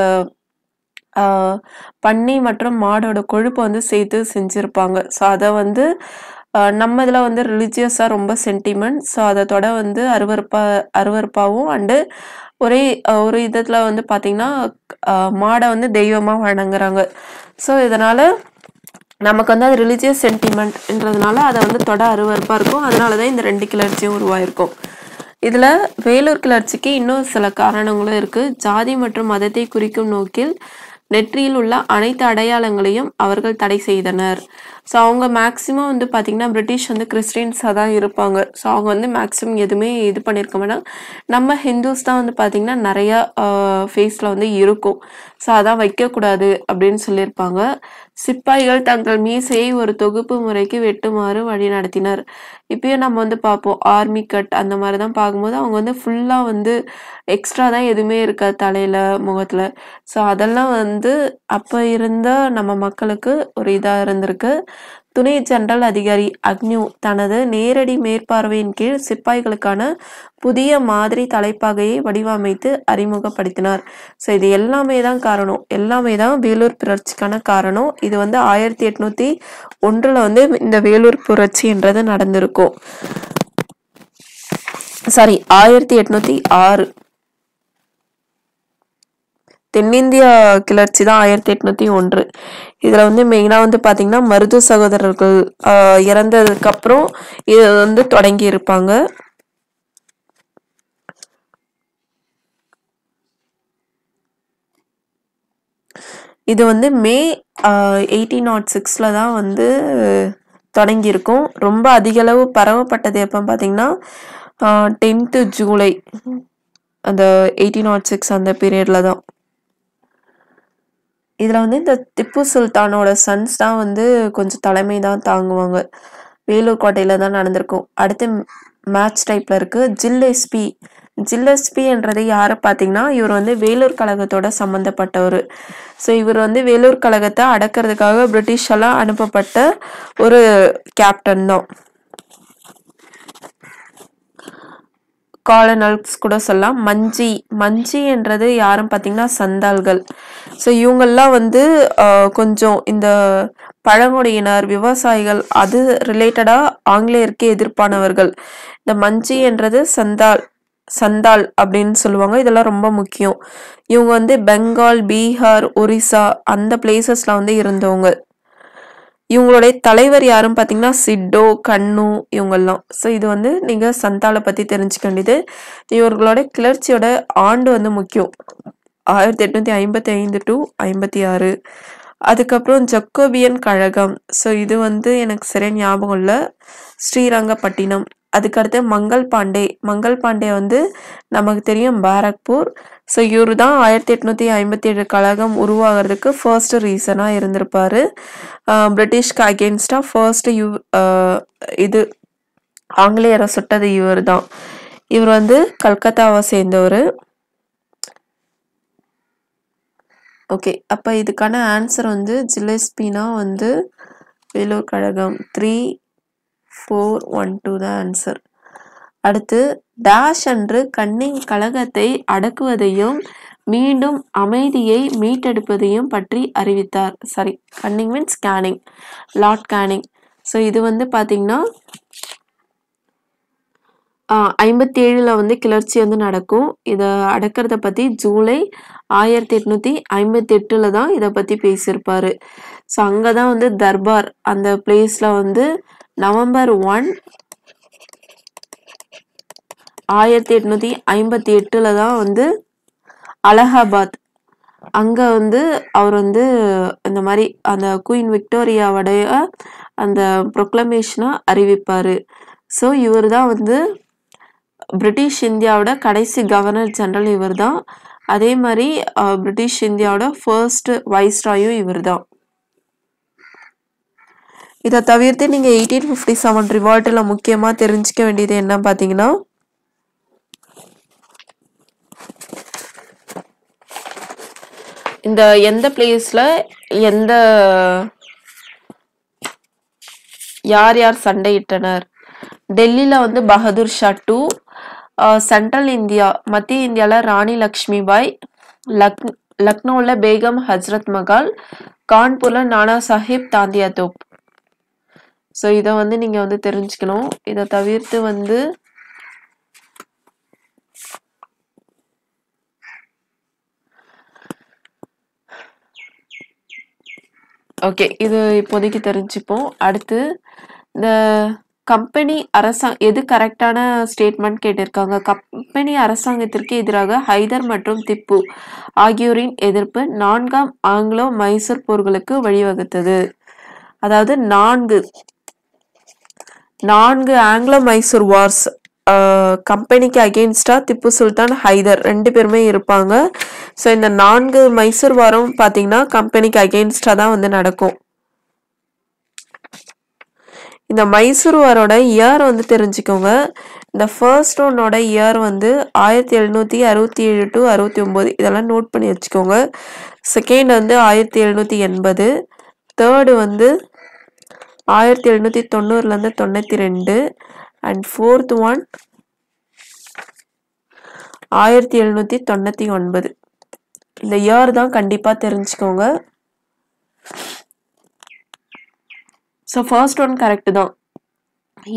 பன்னி மற்றும் மாடோட கொழுப்பை வந்து சேர்த்து செஞ்சுருப்பாங்க ஸோ அதை வந்து நம்ம இதில் வந்து ரிலீஜியஸாக ரொம்ப சென்டிமெண்ட் ஸோ அதை தொட வந்து அருவறுப்பாக அருவறுப்பாகவும் அண்டு ஒரே ஒரு விதத்தில் வந்து பார்த்திங்கன்னா மாடை வந்து தெய்வமாக வணங்குறாங்க ஸோ இதனால் நமக்கு வந்து அது ரிலீஜியஸ் சென்டிமெண்ட்ன்றதுனால அதை வந்து தொட அருவறுப்பாக இருக்கும் அதனால தான் இந்த ரெண்டு கிளர்ச்சியும் உருவாயிருக்கும் இதில் வேலூர் கிளர்ச்சிக்கு இன்னும் சில காரணங்களும் இருக்குது ஜாதி மற்றும் மதத்தை குறிக்கும் நோக்கில் நெற்றியில் உள்ள அனைத்து அடையாளங்களையும் அவர்கள் தடை செய்தனர் ஸோ அவங்க மேக்ஸிமம் வந்து பார்த்திங்கன்னா பிரிட்டிஷ் வந்து கிறிஸ்டின்ஸாக தான் இருப்பாங்க ஸோ அவங்க வந்து மேக்ஸிமம் எதுவுமே இது பண்ணியிருக்க மாட்டாங்க நம்ம ஹிந்துஸ் தான் வந்து பார்த்திங்கன்னா நிறையா ஃபேஸில் வந்து இருக்கும் ஸோ அதான் வைக்கக்கூடாது அப்படின்னு சொல்லியிருப்பாங்க சிப்பாய்கள் தங்கள் மீசையை ஒரு தொகுப்பு முறைக்கு வெட்டுமாறு வழி நடத்தினர் இப்பயும் நம்ம வந்து பார்ப்போம் ஆர்மி கட் அந்த மாதிரி தான் பார்க்கும்போது அவங்க வந்து ஃபுல்லாக வந்து எக்ஸ்ட்ரா தான் எதுவுமே இருக்காது தலையில் முகத்தில் ஸோ அதெல்லாம் வந்து அப்போ இருந்த நம்ம மக்களுக்கு ஒரு இதாக இருந்திருக்கு துணை ஜெனரல் அதிகாரி அக்னு தனது நேரடி மேற்பார்வையின் கீழ் சிப்பாய்களுக்கான புதிய மாதிரி தலைப்பாகையை வடிவமைத்து அறிமுகப்படுத்தினார் ஸோ இது எல்லாமே தான் காரணம் எல்லாமே தான் வேலூர் புரட்சிக்கான காரணம் இது வந்து ஆயிரத்தி எட்நூற்றி ஒன்றில் வந்து இந்த வேலூர் புரட்சி என்றது நடந்திருக்கும் சாரி ஆயிரத்தி எட்நூற்றி ஆறு தென்னிந்திய கிளர்ச்சி தான் ஆயிரத்தி எட்நூற்றி ஒன்று இதில் வந்து மெயினாக வந்து பார்த்திங்கன்னா மருது சகோதரர்கள் இறந்ததுக்கப்புறம் இது வந்து தொடங்கி இருப்பாங்க இது வந்து மே எயிட்டீன் நாட் சிக்ஸில் தான் வந்து தொடங்கியிருக்கும் ரொம்ப அதிகளவு பரவப்பட்டது எப்போ பார்த்தீங்கன்னா டென்த்து ஜூலை அந்த எயிட்டீன் நாட் சிக்ஸ் அந்த பீரியடில் தான் இதில் வந்து இந்த திப்பு சுல்தானோட சன்ஸ் தான் வந்து கொஞ்சம் தலைமை தான் தாங்குவாங்க வேலூர் கோட்டையில் தான் நடந்திருக்கும் அடுத்து மேட்ச் டைப்பில் இருக்குது ஜில்லெஸ்பி ஜில்லஸ்பின்றது யாரை பார்த்தீங்கன்னா இவர் வந்து வேலூர் கழகத்தோட சம்மந்தப்பட்டவர் ஸோ இவர் வந்து வேலூர் கழகத்தை அடக்கிறதுக்காக பிரிட்டிஷெல்லாம் அனுப்பப்பட்ட ஒரு கேப்டன் தான் காலனல்ஸ் கூட சொல்லலாம் மஞ்சி மஞ்சி என்றது யாரும் பார்த்தீங்கன்னா சந்தால்கள் ஸோ இவங்கள்லாம் வந்து கொஞ்சம் இந்த பழங்குடியினர் விவசாயிகள் அது ரிலேட்டடாக ஆங்கிலேயருக்கு எதிர்ப்பானவர்கள் இந்த மஞ்சி என்றது சந்தால் சந்தால் அப்படின்னு சொல்லுவாங்க இதெல்லாம் ரொம்ப முக்கியம் இவங்க வந்து பெங்கால் பீகார் ஒரிசா அந்த பிளேசஸில் வந்து இருந்தவங்க இவங்களுடைய தலைவர் யாரும் பார்த்தீங்கன்னா சிட்டோ கண்ணு இவங்கெல்லாம் ஸோ இது வந்து நீங்கள் சந்தாலை பற்றி தெரிஞ்சுக்க வேண்டியது இவர்களோட கிளர்ச்சியோட ஆண்டு வந்து முக்கியம் ஆயிரத்தி எட்நூற்றி ஐம்பத்தி ஐந்து டு ஐம்பத்தி ஆறு அதுக்கப்புறம் ஜக்கோபியன் கழகம் ஸோ இது வந்து எனக்கு சரியான ஞாபகம் இல்லை ஸ்ரீரங்கப்பட்டினம் அதுக்கடுத்து மங்கள் பாண்டே மங்கள் பாண்டே வந்து நமக்கு தெரியும் பாரக்பூர் ஸோ இவர் தான் ஆயிரத்தி எட்நூற்றி ஐம்பத்தி ஏழு கழகம் உருவாகிறதுக்கு ஃபர்ஸ்ட் ரீசனாக இருந்திருப்பார் பிரிட்டிஷ்க்கு அகேன்ஸ்டாக ஃபர்ஸ்ட் யூ இது ஆங்கிலேயரை சுட்டது இவர் தான் இவர் வந்து கல்கத்தாவை சேர்ந்தவர் ஓகே அப்போ இதுக்கான ஆன்சர் வந்து ஜிலேஸ்பினா வந்து வேலூர் கழகம் த்ரீ ஃபோர் ஒன் டூ தான் ஆன்சர் அடுத்து டாஷ் என்று கண்ணின் கழகத்தை அடக்குவதையும் மீண்டும் அமைதியை மீட்டெடுப்பதையும் பற்றி அறிவித்தார் sorry Canning means Canning Lord Canning so இது வந்து பார்த்தீங்கன்னா ஐம்பத்தி ஏழில் வந்து கிளர்ச்சி வந்து நடக்கும் இதை அடக்கிறத பற்றி ஜூலை ஆயிரத்தி எட்நூற்றி ஐம்பத்தி எட்டில் தான் இதை பற்றி பேசியிருப்பார் ஸோ அங்கே தான் வந்து தர்பார் அந்த பிளேஸில் வந்து நவம்பர் ஒன் ஆயிரத்தி எட்நூத்தி ஐம்பத்தி எட்டில் தான் வந்து அலகாபாத் அங்கே வந்து அவர் வந்து இந்த மாதிரி அந்த குயின் விக்டோரியாவுடைய அந்த ப்ரொக்ளமேஷனை அறிவிப்பார் ஸோ இவர் தான் வந்து பிரிட்டிஷ் இந்தியாவோட கடைசி கவர்னர் ஜெனரல் இவர் தான் அதே மாதிரி பிரிட்டிஷ் இந்தியாவோட ஃபர்ஸ்ட் வைஸ்ராயும் இவர் தான் இதை தவிர்த்து நீங்கள் எயிட்டீன் ஃபிஃப்டி செவன் ரிவார்ட்டில் முக்கியமாக தெரிஞ்சிக்க வேண்டியது என்ன பார்த்தீங்கன்னா இந்த எந்த பிளேஸில் எந்த யார் யார் சண்டையிட்டனர் டெல்லியில் வந்து Bahadur Shah two Central India மத்திய இந்தியாவில் ராணி லக்ஷ்மி பாய் லக் லக்னோவில் பேகம் ஹஜ்ரத் மகால் கான்பூரில் நானா சாஹிப் தாந்தியா தோப் ஸோ இதை வந்து நீங்கள் வந்து தெரிஞ்சுக்கணும் இதை தவிர்த்து வந்து ஓகே இது இப்போதைக்கு தெரிஞ்சுப்போம் அடுத்து இந்த கம்பெனி அரசாங்க எது கரெக்டான ஸ்டேட்மெண்ட் கேட்டிருக்காங்க கம்பெனி அரசாங்கத்திற்கு எதிராக ஹைதர் மற்றும் திப்பு ஆகியோரின் எதிர்ப்பு நான்காம் ஆங்கிலோ மைசூர் போர்களுக்கு வழிவகுத்தது அதாவது நான்கு நான்கு ஆங்கிலோ மைசூர் வார்ஸ் கம்பெனிக்கு அகேன்ஸ்டா திப்பு சுல்தான் ஹைதர் ரெண்டு பேருமே இருப்பாங்க ஸோ இந்த நான்கு மைசூர் வாரம் பார்த்தீங்கன்னா கம்பெனிக்கு அகெயின்ஸ்டாக தான் வந்து நடக்கும் இந்த மைசூர் வாரோட இயர் வந்து தெரிஞ்சுக்கோங்க இந்த ஃபர்ஸ்ட் ஒன்னோட இயர் வந்து ஆயிரத்தி எழுநூற்றி அறுபத்தி ஏழு டு அறுபத்தி ஒம்பது இதெல்லாம் நோட் பண்ணி வச்சுக்கோங்க செகண்ட் வந்து ஆயிரத்தி எழுநூற்றி எண்பது தேர்டு வந்து ஆயிரத்தி எழுநூற்றி தொண்ணூறுலேருந்து தொண்ணூற்றி ரெண்டு அண்ட் ஃபோர்த் ஒன் ஆயிரத்தி எழுநூற்றி தொண்ணூற்றி ஒன்பது இந்த இயர் தான் கண்டிப்பாக தெரிஞ்சுக்கோங்க ஸோ ஃபர்ஸ்ட் ஒன் கரெக்டு தான்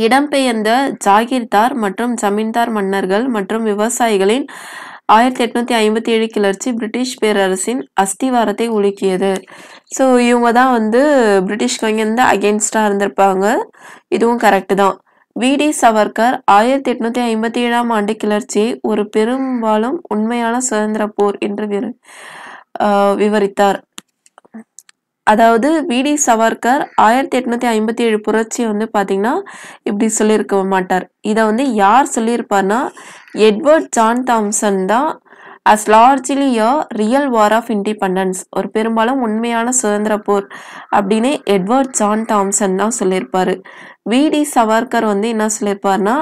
இடம்பெயர்ந்த ஜாகிர்தார் மற்றும் ஜமீன்தார் மன்னர்கள் மற்றும் விவசாயிகளின் ஆயிரத்தி எட்நூத்தி ஐம்பத்தி ஏழு கிளர்ச்சி பிரிட்டிஷ் பேரரசின் அஸ்திவாரத்தை உலுக்கியது ஸோ இவங்க தான் வந்து பிரிட்டிஷ்க்கு வந்து அகேன்ஸ்டாக இருந்திருப்பாங்க இதுவும் கரெக்டு தான் விடி சவர்கர் ஆயிரத்தி எட்நூத்தி ஐம்பத்தி ஏழாம் ஆண்டு கிளர்ச்சி ஒரு பெரும்பாலும் உண்மையான சுதந்திர போர் என்று விவரித்தார் அதாவது விடி சவர்கர் ஆயிரத்தி எட்நூத்தி ஐம்பத்தி ஏழு புரட்சி வந்து பாத்தீங்கன்னா இப்படி சொல்லியிருக்க மாட்டார் இதை வந்து யார் சொல்லியிருப்பார்னா எட்வர்ட் ஜான் தாம்சன் தான் as largely a real war of independence ஒரு பெரும்பாலும் உண்மையான சுதந்திர போர் அப்படின்னு எட்வர்ட் ஜான் டாம்சன் தான் சொல்லியிருப்பார் விடி சவர்கர் வந்து என்ன சொல்லியிருப்பார்னா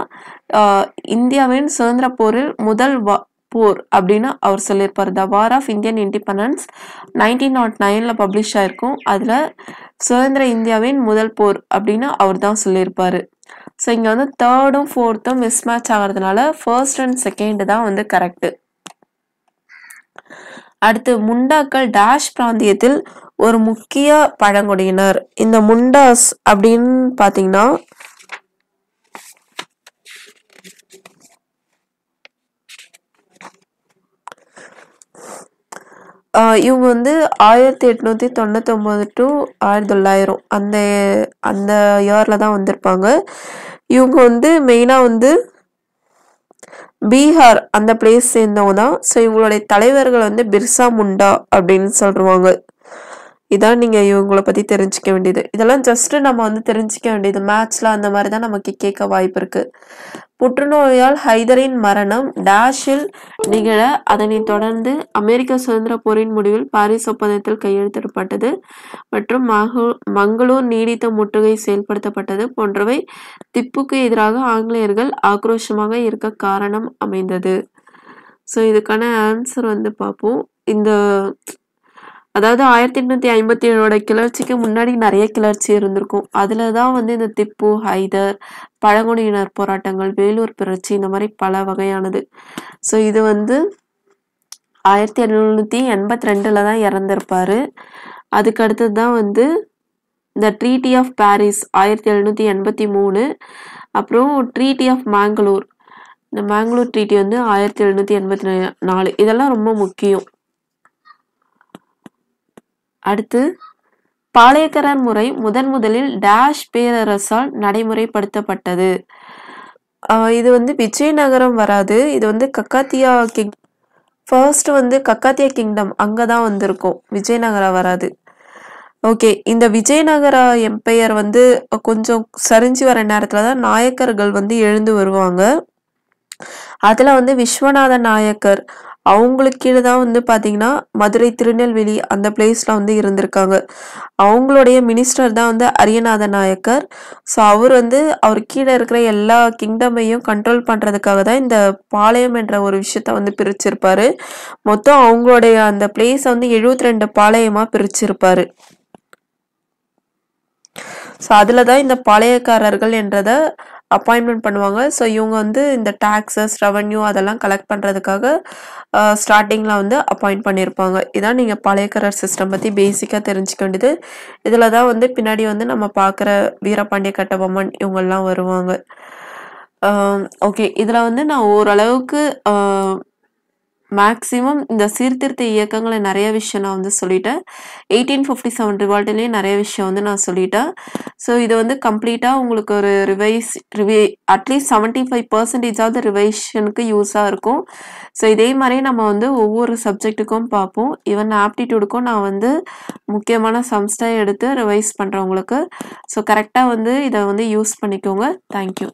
இந்தியாவின் சுதந்திர போரில் முதல் வா போர் அப்படின்னு அவர் சொல்லியிருப்பார் the war of Indian independence nineteen naught நைனில் பப்ளிஷ் ஆயிருக்கும் அதில் சுதந்திர இந்தியாவின் முதல் போர் அப்படின்னு அவர் தான் சொல்லியிருப்பார் ஸோ இங்கே வந்து தேர்டும் ஃபோர்த்தும் மிஸ்மேட்ச் ஆகிறதுனால ஃபர்ஸ்ட் அண்ட் செகண்டு தான் வந்து கரெக்டு அடுத்து முண்டாக்கள் டேஷ் பிராந்தியத்தில் ஒரு முக்கிய பழங்குடியினர் இந்த முண்டாஸ் அப்படின்னு பார்த்தீங்கன்னா இவங்க வந்து ஆயிரத்தி தொண்ணூத்தி தொண்ணூத்தொம்பது டு ஆயிரத்தி தொள்ளாயிரம் அந்த அந்த இயர்ல தான் வந்திருப்பாங்க இவங்க வந்து மெயினா வந்து பீகார் அந்த பிளேஸ் சேர்ந்தவங்க தான் ஸோ இவங்களுடைய தலைவர்கள் வந்து பிர்சா முண்டா அப்படின்னு சொல்லுவாங்க இதான் நீங்கள் இவங்களை பற்றி தெரிஞ்சிக்க வேண்டியது இதெல்லாம் ஜஸ்ட்டு நம்ம வந்து தெரிஞ்சிக்க வேண்டியது மேட்ச்லாம் அந்த மாதிரி தான் நமக்கு கேட்க வாய்ப்பு இருக்குது புற்றுநோயால் ஹைதரின் மரணம் டாஷில் நிகழ அதனைத் தொடர்ந்து அமெரிக்க சுதந்திர போரின் முடிவில் பாரிஸ் ஒப்பந்தத்தில் கையெழுத்திடப்பட்டது மற்றும் மங்களூர் நீடித்த முற்றுகை செயல்படுத்தப்பட்டது போன்றவை திப்புக்கு எதிராக ஆங்கிலேயர்கள் ஆக்ரோஷமாக இருக்க காரணம் அமைந்தது ஸோ இதுக்கான ஆன்சர் வந்து பார்ப்போம் இந்த அதாவது ஆயிரத்தி எட்நூத்தி ஐம்பத்தி ஏழோட கிளர்ச்சிக்கு முன்னாடி நிறைய கிளர்ச்சி இருந்திருக்கும் அதில் தான் வந்து இந்த திப்பு ஹைதர் பழங்குடியினர் போராட்டங்கள் வேலூர் புரட்சி இந்த மாதிரி பல வகையானது ஸோ இது வந்து ஆயிரத்தி எழுநூற்றி எண்பத்தி ரெண்டில் தான் இறந்துருப்பார் அதுக்கடுத்து தான் வந்து இந்த ட்ரீட்டி ஆஃப் பாரிஸ் ஆயிரத்தி எழுநூற்றி எண்பத்தி மூணு அப்புறம் ட்ரீட்டி ஆஃப் மேங்களூர் இந்த மேங்களூர் ட்ரீட்டி வந்து ஆயிரத்தி எழுநூற்றி எண்பத்தி நாலு இதெல்லாம் ரொம்ப முக்கியம் அடுத்து பாளையக்கரன் முறை முதன் முதலில் டேஷ் பேரரசால் நடைமுறைப்படுத்தப்பட்டது இது வந்து விஜயநகரம் வராது இது வந்து கக்காத்தியா கிங் ஃபர்ஸ்ட் வந்து கக்காத்தியா கிங்டம் அங்கே தான் வந்திருக்கும் விஜயநகரம் வராது ஓகே இந்த விஜயநகர எம்பையர் வந்து கொஞ்சம் சரிஞ்சு வர நேரத்தில் தான் நாயக்கர்கள் வந்து எழுந்து வருவாங்க அதில் வந்து விஸ்வநாத நாயக்கர் அவங்களுக்கு கீழே தான் வந்து பார்த்தீங்கன்னா மதுரை திருநெல்வேலி அந்த பிளேஸில் வந்து இருந்திருக்காங்க அவங்களுடைய மினிஸ்டர் தான் வந்து அரியநாத நாயக்கர் ஸோ அவர் வந்து அவர் கீழே இருக்கிற எல்லா கிங்டமையும் கண்ட்ரோல் பண்ணுறதுக்காக தான் இந்த பாளையம் என்ற ஒரு விஷயத்த வந்து பிரிச்சிருப்பார் மொத்தம் அவங்களுடைய அந்த பிளேஸை வந்து எழுபத்தி ரெண்டு பாளையமாக பிரிச்சிருப்பார் ஸோ அதில் தான் இந்த பாளையக்காரர்கள் என்றதை அப்பாயின்மெண்ட் பண்ணுவாங்க ஸோ இவங்க வந்து இந்த டேக்ஸஸ் ரெவன்யூ அதெல்லாம் கலெக்ட் பண்ணுறதுக்காக ஸ்டார்டிங்கில் வந்து அப்பாயிண்ட் பண்ணியிருப்பாங்க இதான் நீங்கள் பழைய கரர் சிஸ்டம் பற்றி பேசிக்காக தெரிஞ்சுக்க வேண்டியது இதில் தான் வந்து பின்னாடி வந்து நம்ம பார்க்குற வீரபாண்டிய கட்டபொம்மன் இவங்கெல்லாம் வருவாங்க ஓகே இதில் வந்து நான் ஓரளவுக்கு மேக்ஸிமம் இந்த சீர்திருத்த இயக்கங்களை நிறைய விஷயம் நான் வந்து சொல்லிட்டேன் எயிட்டீன் ஃபிஃப்டி செவன் ரிவால்ட்லேயும் நிறைய விஷயம் வந்து நான் சொல்லிட்டேன் ஸோ இது வந்து கம்ப்ளீட்டாக உங்களுக்கு ஒரு ரிவைஸ் ரிவே அட்லீஸ்ட் செவன்ட்டி ஃபைவ் பர்சன்டேஜாவது ரிவைஷனுக்கு யூஸாக இருக்கும் ஸோ இதே மாதிரி நம்ம வந்து ஒவ்வொரு சப்ஜெக்ட்டுக்கும் பார்ப்போம் ஈவன் ஆப்டிடியூடுக்கும் நான் வந்து முக்கியமான சம்ஸ்டாக எடுத்து ரிவைஸ் பண்ணுறவங்களுக்கு ஸோ கரெக்டாக வந்து இதை வந்து யூஸ் பண்ணிக்கோங்க தேங்க்யூ